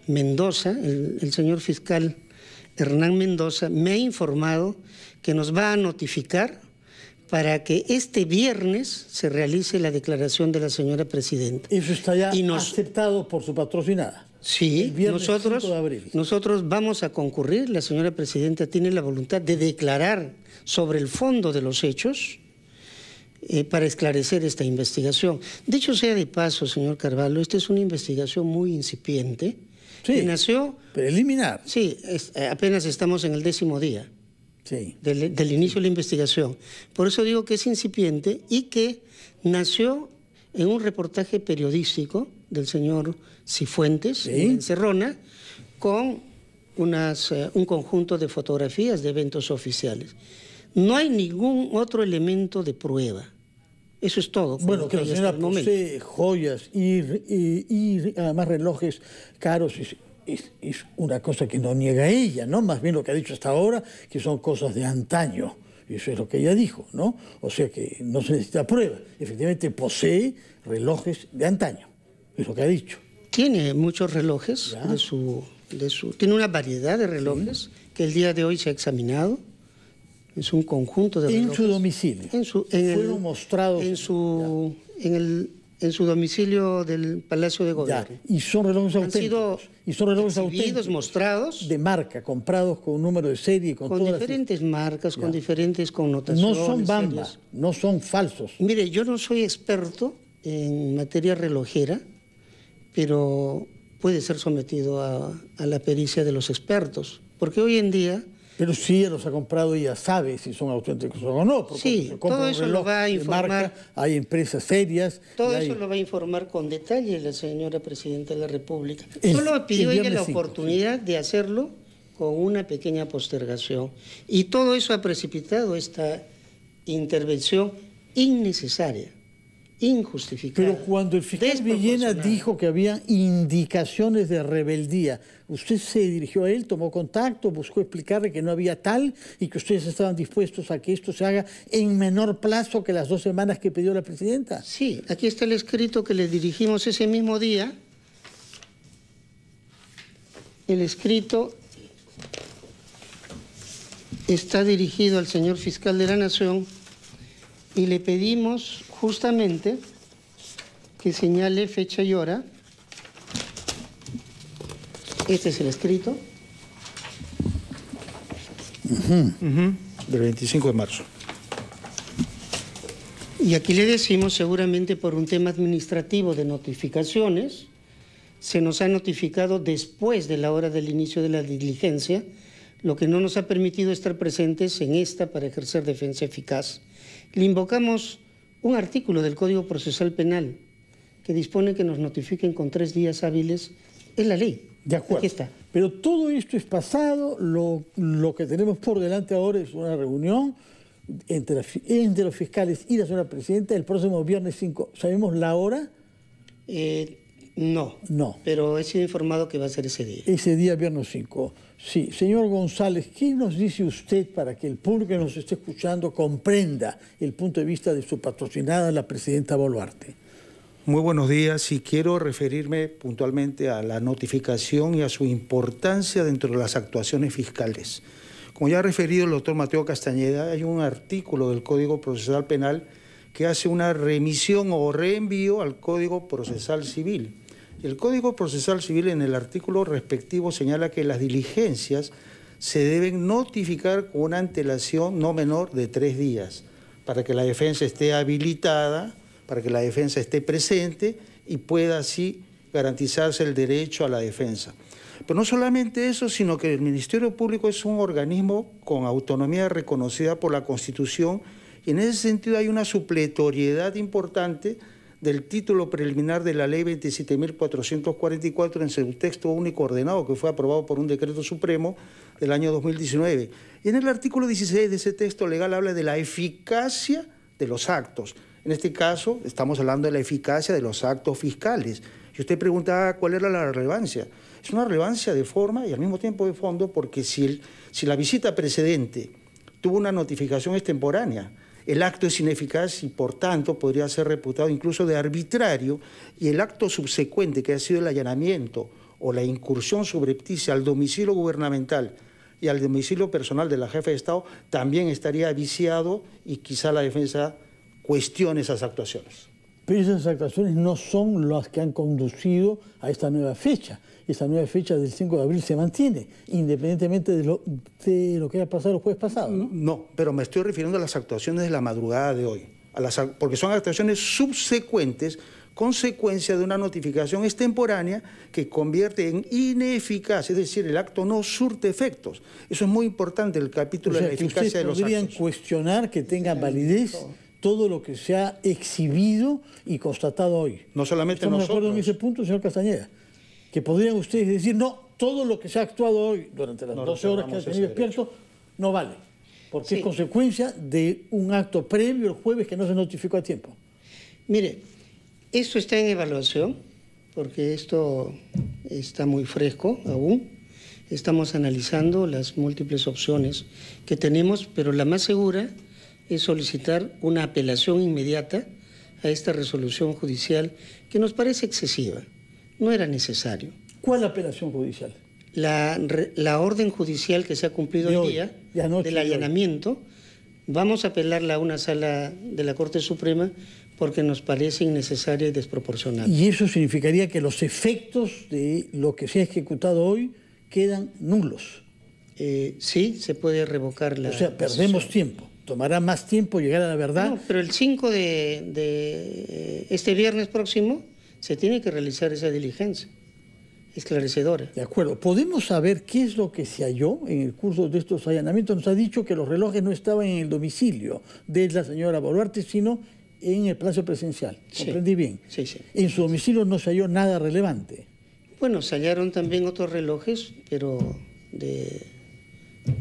Mendoza, el, señor fiscal Hernán Mendoza, me ha informado que nos va a notificar para que este viernes se realice la declaración de la señora presidenta. Eso está ya aceptado por su patrocinada. Sí, nosotros, nosotros vamos a concurrir, la señora presidenta tiene la voluntad de declarar sobre el fondo de los hechos eh, para esclarecer esta investigación. Dicho sea de paso, señor Carvalho, esta es una investigación muy incipiente. Sí, nació... Preliminar. Sí, eh, apenas estamos en el décimo día. Sí. Del, inicio de la investigación. Por eso digo que es incipiente y que nació en un reportaje periodístico del señor Cifuentes, en Cerrona, con unas, eh, un conjunto de fotografías de eventos oficiales. No hay ningún otro elemento de prueba. Eso es todo. Bueno, que la señora posee joyas y, además relojes caros. Es, una cosa que no niega ella, ¿no? Más bien lo que ha dicho hasta ahora, que son cosas de antaño. Eso es lo que ella dijo, ¿no? O sea que no se necesita prueba. Efectivamente posee relojes de antaño. Es lo que ha dicho. Tiene muchos relojes su, su... Tiene una variedad de relojes que el día de hoy se ha examinado. Es un conjunto de... En su domicilio. En su, en Fueron mostrados. En su, en, el, en su domicilio del Palacio de Gobierno. Y son relojes Han auténticos. y son relojes auténticos. mostrados. De marca, comprados con un número de serie. Con, con diferentes marcas, con diferentes connotaciones. No son bambas, no son falsos. Mire, yo no soy experto en materia relojera, pero puede ser sometido a, a la pericia de los expertos. Porque hoy en día pero sí, ella los ha comprado y ya sabe si son auténticos o no. sí, todo eso lo va a informar. hay empresas serias. Todo eso lo va a informar con detalle la señora Presidenta de la República. Solo pidió ella la oportunidad de hacerlo con una pequeña postergación. Y todo eso ha precipitado esta intervención innecesaria. Pero cuando el fiscal Villena dijo que había indicaciones de rebeldía, usted se dirigió a él, tomó contacto, buscó explicarle que no había tal y que ustedes estaban dispuestos a que esto se haga en menor plazo que las dos semanas que pidió la presidenta. Sí, aquí está el escrito que le dirigimos ese mismo día. El escrito está dirigido al señor fiscal de la Nación y le pedimos justamente que señale fecha y hora. Este es el escrito. Del 25 de marzo. Y aquí le decimos, seguramente por un tema administrativo de notificaciones, se nos ha notificado después de la hora del inicio de la diligencia, lo que no nos ha permitido estar presentes en esta para ejercer defensa eficaz le invocamos un artículo del Código Procesal Penal que dispone que nos notifiquen con tres días hábiles. en la ley. De acuerdo. está. Pero todo esto es pasado. Lo, que tenemos por delante ahora es una reunión entre, los fiscales y la señora presidenta el próximo viernes 5. ¿Sabemos la hora? Eh, no. No. Pero he sido informado que va a ser ese día. Ese día, viernes 5. Sí. Señor González, ¿qué nos dice usted para que el público que nos esté escuchando comprenda el punto de vista de su patrocinada, la presidenta Boluarte? Muy buenos días y quiero referirme puntualmente a la notificación y a su importancia dentro de las actuaciones fiscales. Como ya ha referido el doctor Mateo Castañeda, hay un artículo del Código Procesal Penal que hace una remisión o reenvío al Código Procesal Civil el Código Procesal Civil en el artículo respectivo señala que las diligencias se deben notificar con una antelación no menor de tres días para que la defensa esté habilitada, para que la defensa esté presente y pueda así garantizarse el derecho a la defensa. Pero no solamente eso, sino que el Ministerio Público es un organismo con autonomía reconocida por la Constitución y en ese sentido hay una supletoriedad importante del título preliminar de la Ley 27.444 en su texto único ordenado, que fue aprobado por un decreto supremo del año 2019. Y en el artículo 16 de ese texto legal habla de la eficacia de los actos. En este caso, estamos hablando de la eficacia de los actos fiscales. Y usted preguntaba ah, cuál era la relevancia. Es una relevancia de forma y al mismo tiempo de fondo, porque si, el, si la visita precedente tuvo una notificación extemporánea, el acto es ineficaz y por tanto podría ser reputado incluso de arbitrario y el acto subsecuente que ha sido el allanamiento o la incursión subrepticia al domicilio gubernamental y al domicilio personal de la jefa de Estado también estaría viciado y quizá la defensa cuestione esas actuaciones. Pero esas actuaciones no son las que han conducido a esta nueva fecha esa nueva fecha del 5 de abril se mantiene, independientemente de lo, de lo que haya pasado el jueves pasado. ¿no? pero me estoy refiriendo a las actuaciones de la madrugada de hoy, a las, porque son actuaciones subsecuentes consecuencia de una notificación extemporánea que convierte en ineficaz, es decir, el acto no surte efectos. Eso es muy importante, el capítulo de la eficacia de los podrían cuestionar que tenga validez todo lo que se ha exhibido y constatado hoy. No solamente nosotros. de acuerdo en ese punto, señor Castañeda? que podrían ustedes decir, no, todo lo que se ha actuado hoy durante las 12 horas que ha tenido despierto no vale, porque es consecuencia de un acto previo el jueves que no se notificó a tiempo. Mire, esto está en evaluación, porque esto está muy fresco aún. Estamos analizando las múltiples opciones que tenemos, pero la más segura es solicitar una apelación inmediata a esta resolución judicial que nos parece excesiva no era necesario. ¿Cuál apelación judicial? La, orden judicial que se ha cumplido el hoy, día, del allanamiento, vamos a apelarla a una sala de la Corte Suprema porque nos parece innecesaria y desproporcionada. Y eso significaría que los efectos de lo que se ha ejecutado hoy quedan nulos. Eh, sí, se puede revocar la... O sea, perdemos tiempo. Tomará más tiempo llegar a la verdad. No, pero el 5 de eh, este viernes próximo se tiene que realizar esa diligencia esclarecedora. De acuerdo. ¿Podemos saber qué es lo que se halló en el curso de estos allanamientos? Nos ha dicho que los relojes no estaban en el domicilio de la señora Boluarte, sino en el plazo presencial. ¿Comprendí bien? Sí, sí. En su domicilio no se halló nada relevante. Bueno, se hallaron también otros relojes, pero de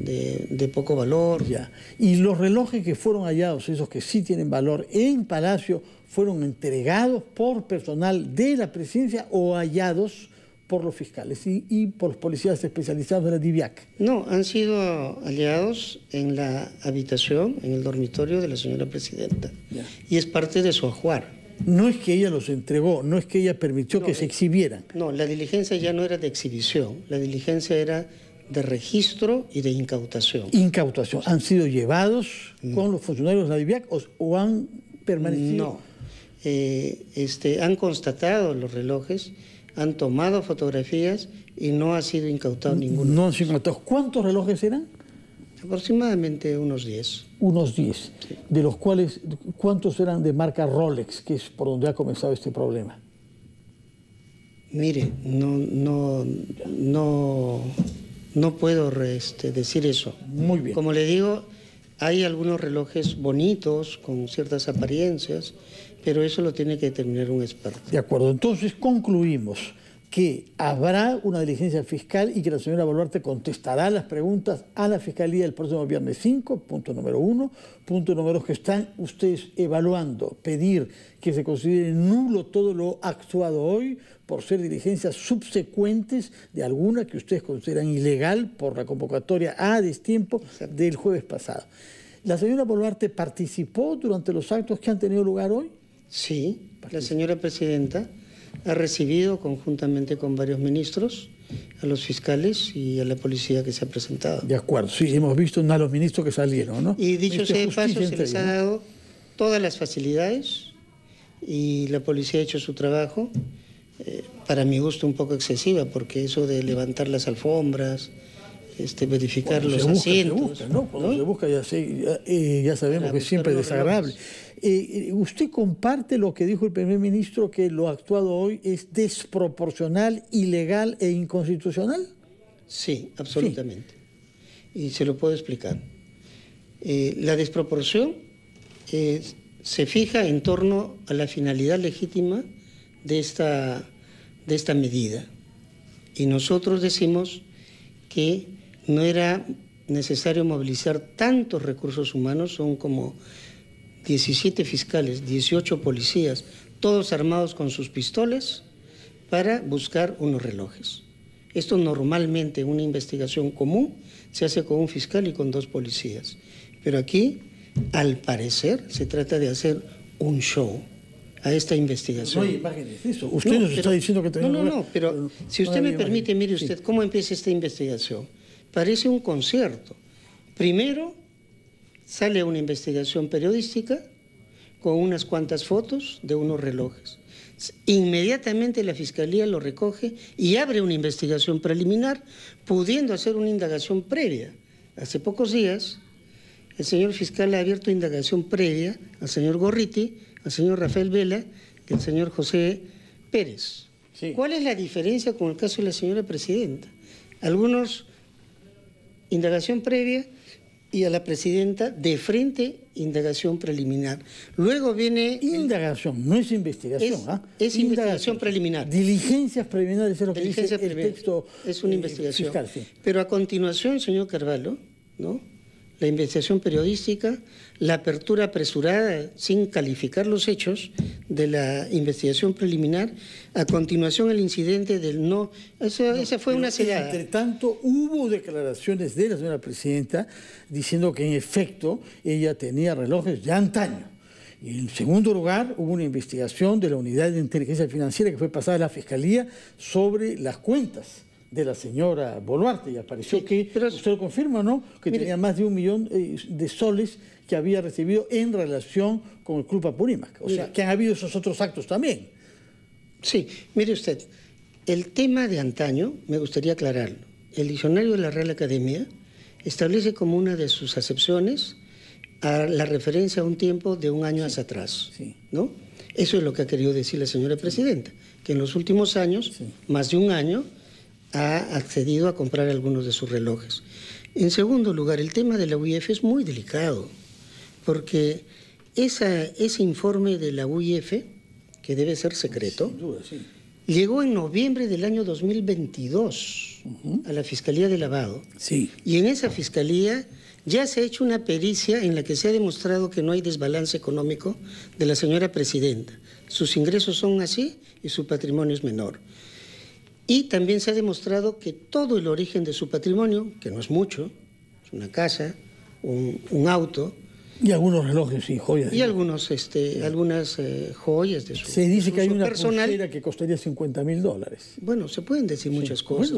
de, poco valor. Ya. Y los relojes que fueron hallados, esos que sí tienen valor, en Palacio fueron entregados por personal de la presidencia o hallados por los fiscales y, por los policías especializados de la DIVIAC. No, han sido hallados en la habitación, en el dormitorio de la señora presidenta. Y es parte de su ajuar. No es que ella los entregó, no es que ella permitió que se exhibieran. No, la diligencia ya no era de exhibición, la diligencia era de registro y de incautación. Incautación. ¿Han sido llevados con los funcionarios de la o, han permanecido? No. Eh, este, han constatado los relojes, han tomado fotografías y no ha sido incautado ninguno. No han ¿Cuántos relojes eran? Aproximadamente unos 10. Unos 10. De los cuales, ¿cuántos eran de marca Rolex, que es por donde ha comenzado este problema? Mire, no, no, no no puedo este, decir eso. Muy bien. Como le digo, hay algunos relojes bonitos con ciertas apariencias, pero eso lo tiene que determinar un experto. De acuerdo, entonces concluimos que habrá una diligencia fiscal y que la señora Boluarte contestará las preguntas a la Fiscalía el próximo viernes 5, punto número uno. Punto número dos, que están ustedes evaluando, pedir que se considere nulo todo lo actuado hoy por ser diligencias subsecuentes de alguna que ustedes consideran ilegal por la convocatoria a destiempo del jueves pasado. ¿La señora Boluarte participó durante los actos que han tenido lugar hoy? Sí, la señora presidenta ha recibido conjuntamente con varios ministros a los fiscales y a la policía que se ha presentado. De acuerdo, sí, hemos visto a los ministros que salieron, ¿no? Y dicho este sea de paso, se les ha dado todas las facilidades y la policía ha hecho su trabajo, eh, para mi gusto un poco excesiva, porque eso de levantar las alfombras, este, verificar los asientos. se busca, ¿no? Cuando se busca ya, eh, sabemos que siempre es desagradable. ¿Usted comparte lo que dijo el primer ministro, que lo actuado hoy es desproporcional, ilegal e inconstitucional? Sí, absolutamente. Y se lo puedo explicar. Eh, la desproporción eh, se fija en torno a la finalidad legítima de esta, de esta medida. Y nosotros decimos que no era necesario movilizar tantos recursos humanos, son como 17 fiscales, 18 policías, todos armados con sus pistoles para buscar unos relojes. Esto normalmente una investigación común se hace con un fiscal y con dos policías. Pero aquí, al parecer, se trata de hacer un show a esta investigación. No eso. Usted nos está diciendo que No, no, no, pero si usted me permite, mire usted cómo empieza esta investigación. Parece un concierto. Primero sale una investigación periodística con unas cuantas fotos de unos relojes. Inmediatamente la Fiscalía lo recoge y abre una investigación preliminar, pudiendo hacer una indagación previa. Hace pocos días, el señor fiscal ha abierto indagación previa al señor Gorriti, al señor Rafael Vela y al señor José Pérez. ¿Cuál es la diferencia con el caso de la señora presidenta? Algunos, indagación previa, y a la presidenta de frente indagación preliminar. Luego viene... Indagación, no es investigación. Es, ¿ah? es investigación preliminar. Diligencias preliminares es lo que dice el texto Es una eh, investigación. Pero a continuación, señor Carvalho, ¿no? la investigación periodística la apertura apresurada, sin calificar los hechos de la investigación preliminar, a continuación el incidente del no, esa, fue una señal. Entre tanto, hubo declaraciones de la señora presidenta diciendo que en efecto ella tenía relojes de antaño. Y en segundo lugar, hubo una investigación de la Unidad de Inteligencia Financiera que fue pasada a la Fiscalía sobre las cuentas de la señora Boluarte y apareció que, usted lo confirma, ¿no?, que tenía más de un millón eh, de soles que había recibido en relación con el Club Apurímac. O sea, que han habido esos otros actos también. Sí, mire usted, el tema de antaño, me gustaría aclararlo. El diccionario de la Real Academia establece como una de sus acepciones la referencia a un tiempo de un año hacia atrás. Sí. ¿no? Eso es lo que ha querido decir la señora presidenta, que en los últimos años, más de un año, ha accedido a comprar algunos de sus relojes. En segundo lugar, el tema de la UIF es muy delicado porque ese informe de la UIF, que debe ser secreto, llegó en noviembre del año 2022 a la Fiscalía de Lavado. Sí. Y en esa Fiscalía ya se ha hecho una pericia en la que se ha demostrado que no hay desbalance económico de la señora presidenta. Sus ingresos son así y su patrimonio es menor. Y también se ha demostrado que todo el origen de su patrimonio, que no es mucho, es una casa, un auto, y algunos relojes y joyas. Y algunos, este, algunas eh, joyas de su Se dice que hay una personal. que costaría 50 mil dólares. Bueno, se pueden decir muchas cosas.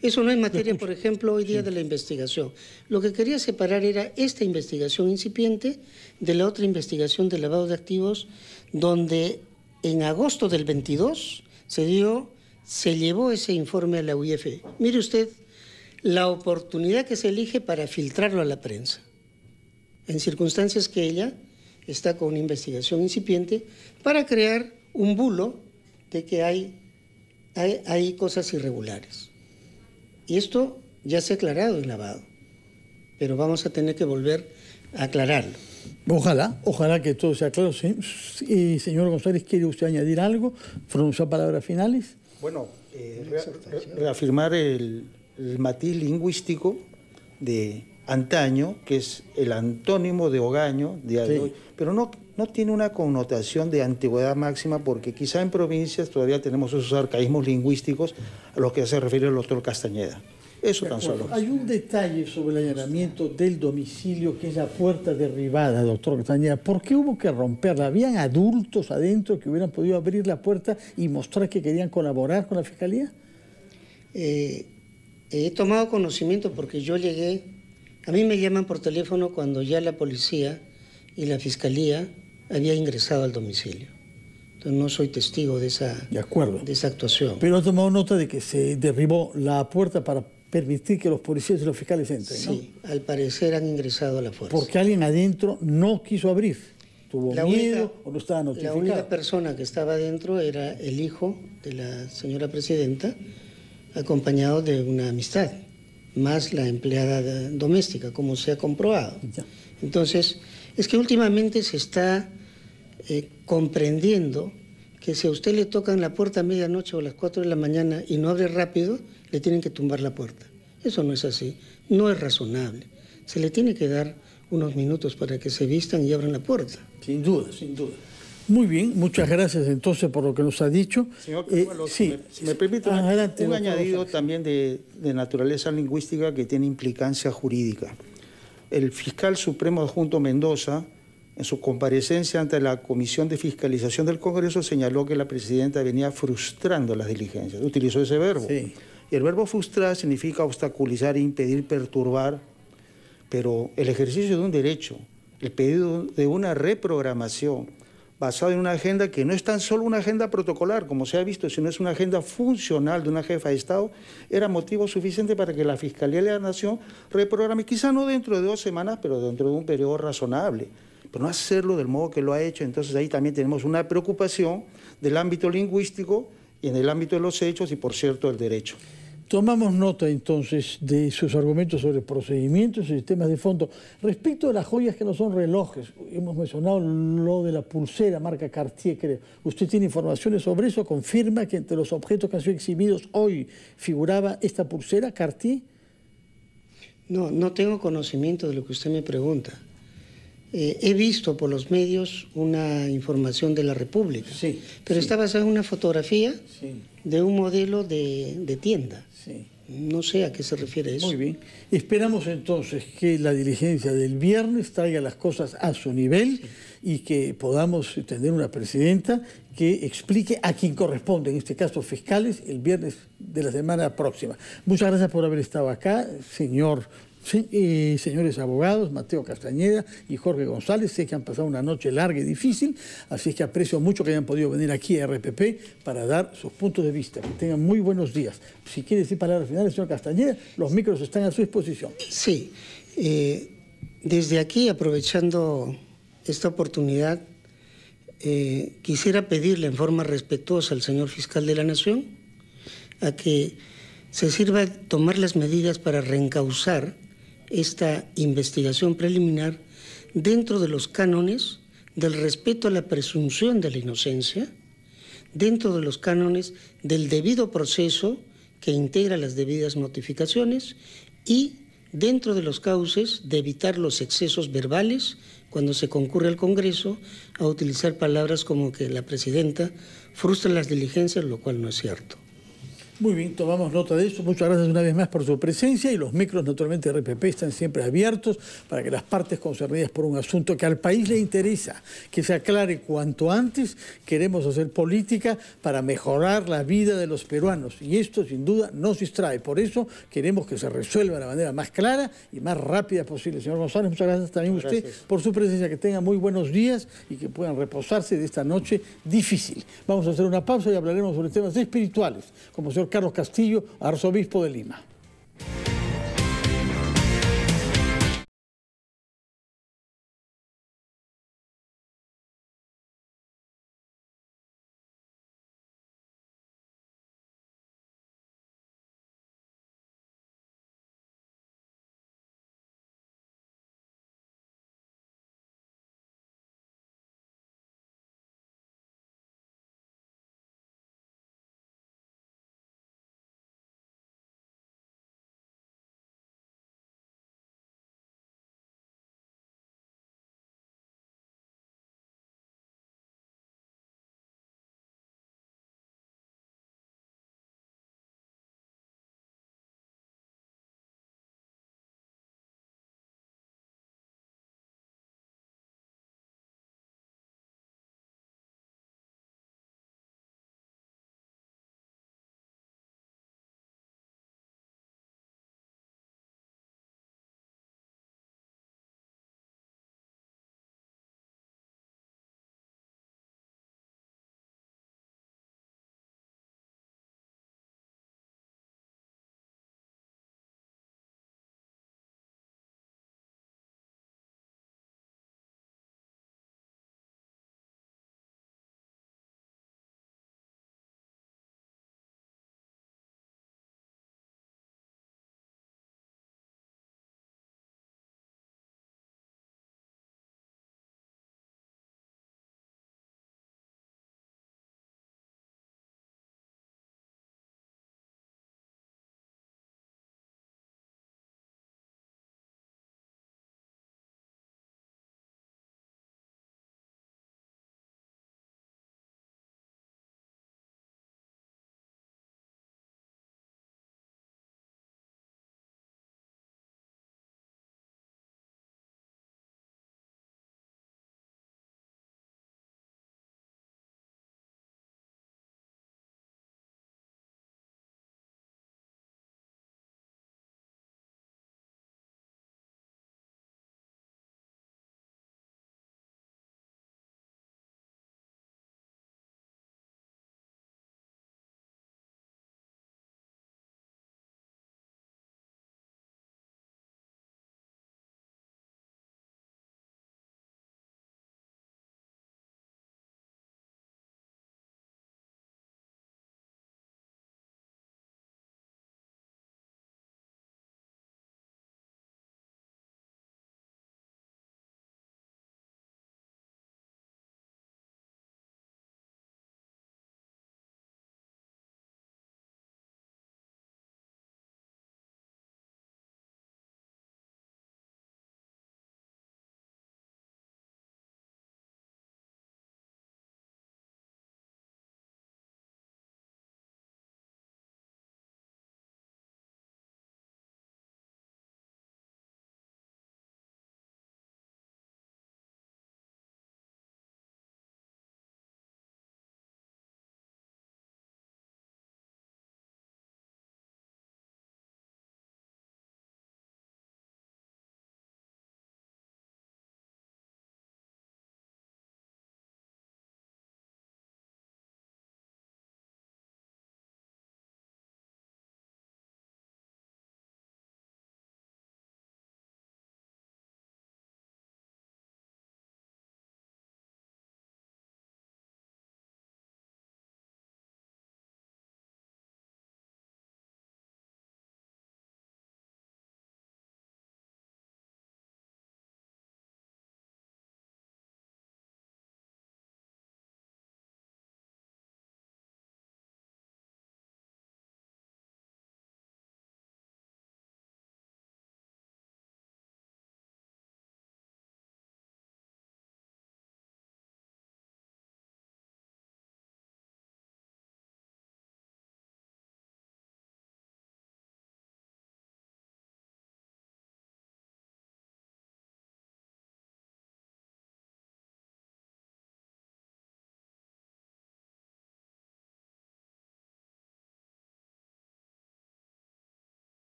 eso no es materia, por ejemplo, hoy día de la investigación. Lo que quería separar era esta investigación incipiente de la otra investigación de lavado de activos, donde en agosto del 22 se dio, se llevó ese informe a la UIF. Mire usted la oportunidad que se elige para filtrarlo a la prensa en circunstancias que ella está con una investigación incipiente, para crear un bulo de que hay, hay, cosas irregulares. Y esto ya se ha aclarado en lavado, pero vamos a tener que volver a aclararlo. Ojalá, ojalá que todo sea claro. señor González, ¿quiere usted añadir algo? ¿Pronunciar palabras finales? Bueno, eh, reafirmar el, el matiz lingüístico de, antaño, que es el antónimo de hogaño, de hoy, pero no, no tiene una connotación de antigüedad máxima porque quizá en provincias todavía tenemos esos arcaísmos lingüísticos a los que se refiere el doctor Castañeda. Eso tan solo. Hay un detalle sobre el allanamiento del domicilio que es la puerta derribada, doctor Castañeda. ¿Por qué hubo que romperla? ¿Habían adultos adentro que hubieran podido abrir la puerta y mostrar que querían colaborar con la fiscalía? Eh, he tomado conocimiento porque yo llegué a mí me llaman por teléfono cuando ya la policía y la fiscalía había ingresado al domicilio. Entonces no soy testigo de esa, de esa actuación. Pero ha tomado nota de que se derribó la puerta para permitir que los policías y los fiscales entren. Sí, al parecer han ingresado a la fuerza. Porque alguien adentro no quiso abrir. Tuvo la miedo o no estaba notificado. La única persona que estaba adentro era el hijo de la señora presidenta, acompañado de una amistad más la empleada doméstica, como se ha comprobado. Entonces, es que últimamente se está eh, comprendiendo que si a usted le tocan la puerta a medianoche o a las 4 de la mañana y no abre rápido, le tienen que tumbar la puerta. Eso no es así, no es razonable. Se le tiene que dar unos minutos para que se vistan y abran la puerta. Sin duda, sin duda. Muy bien, muchas gracias entonces por lo que nos ha dicho. Señor eh, sí, si me permite un añadido también de, naturaleza lingüística que tiene implicancia jurídica. El fiscal supremo adjunto Mendoza, en su comparecencia ante la Comisión de Fiscalización del Congreso, señaló que la presidenta venía frustrando las diligencias. Utilizó ese verbo. Y el verbo frustrar significa obstaculizar, e impedir, perturbar, pero el ejercicio de un derecho, el pedido de una reprogramación, basado en una agenda que no es tan solo una agenda protocolar, como se ha visto, sino es una agenda funcional de una jefa de Estado, era motivo suficiente para que la Fiscalía de la Nación reprograme, quizá no dentro de dos semanas, pero dentro de un periodo razonable, pero no hacerlo del modo que lo ha hecho. Entonces ahí también tenemos una preocupación del ámbito lingüístico y en el ámbito de los hechos y, por cierto, del derecho. Tomamos nota entonces de sus argumentos sobre procedimientos y sistemas de fondo. Respecto a las joyas que no son relojes, hemos mencionado lo de la pulsera marca Cartier, creo. ¿Usted tiene informaciones sobre eso? ¿Confirma que entre los objetos que han sido exhibidos hoy figuraba esta pulsera Cartier? No, no tengo conocimiento de lo que usted me pregunta. Eh, he visto por los medios una información de la República, sí, pero está basada en una fotografía de un modelo de tienda. No sé a qué se refiere eso. Muy bien. Esperamos entonces que la diligencia del viernes traiga las cosas a su nivel y que podamos tener una presidenta que explique a quién corresponde, en este caso fiscales, el viernes de la semana próxima. Muchas gracias por haber estado acá, señor Sí, señores abogados, Mateo Castañeda y Jorge González, sé que han pasado una noche larga y difícil, así que aprecio mucho que hayan podido venir aquí a RPP para dar sus puntos de vista. Que tengan muy buenos días. Si quiere decir palabras finales, señor Castañeda, los micros están a su disposición. Sí, eh, desde aquí, aprovechando esta oportunidad, eh, quisiera pedirle en forma respetuosa al señor fiscal de la Nación a que se sirva tomar las medidas para reencauzar esta investigación preliminar dentro de los cánones del respeto a la presunción de la inocencia, dentro de los cánones del debido proceso que integra las debidas notificaciones y dentro de los cauces de evitar los excesos verbales cuando se concurre al Congreso a utilizar palabras como que la presidenta frustra las diligencias, lo cual no es cierto. Muy bien, tomamos nota de eso. Muchas gracias una vez más por su presencia y los micros, naturalmente, de RPP están siempre abiertos para que las partes concernidas por un asunto que al país le interesa, que se aclare cuanto antes. Queremos hacer política para mejorar la vida de los peruanos y esto, sin duda, no se distrae. Por eso queremos que se resuelva de la manera más clara y más rápida posible. Señor González, muchas gracias también a usted por su presencia. Que tenga muy buenos días y que puedan reposarse de esta noche difícil. Vamos a hacer una pausa y hablaremos sobre temas espirituales, como Carlos Castillo, arzobispo de Lima.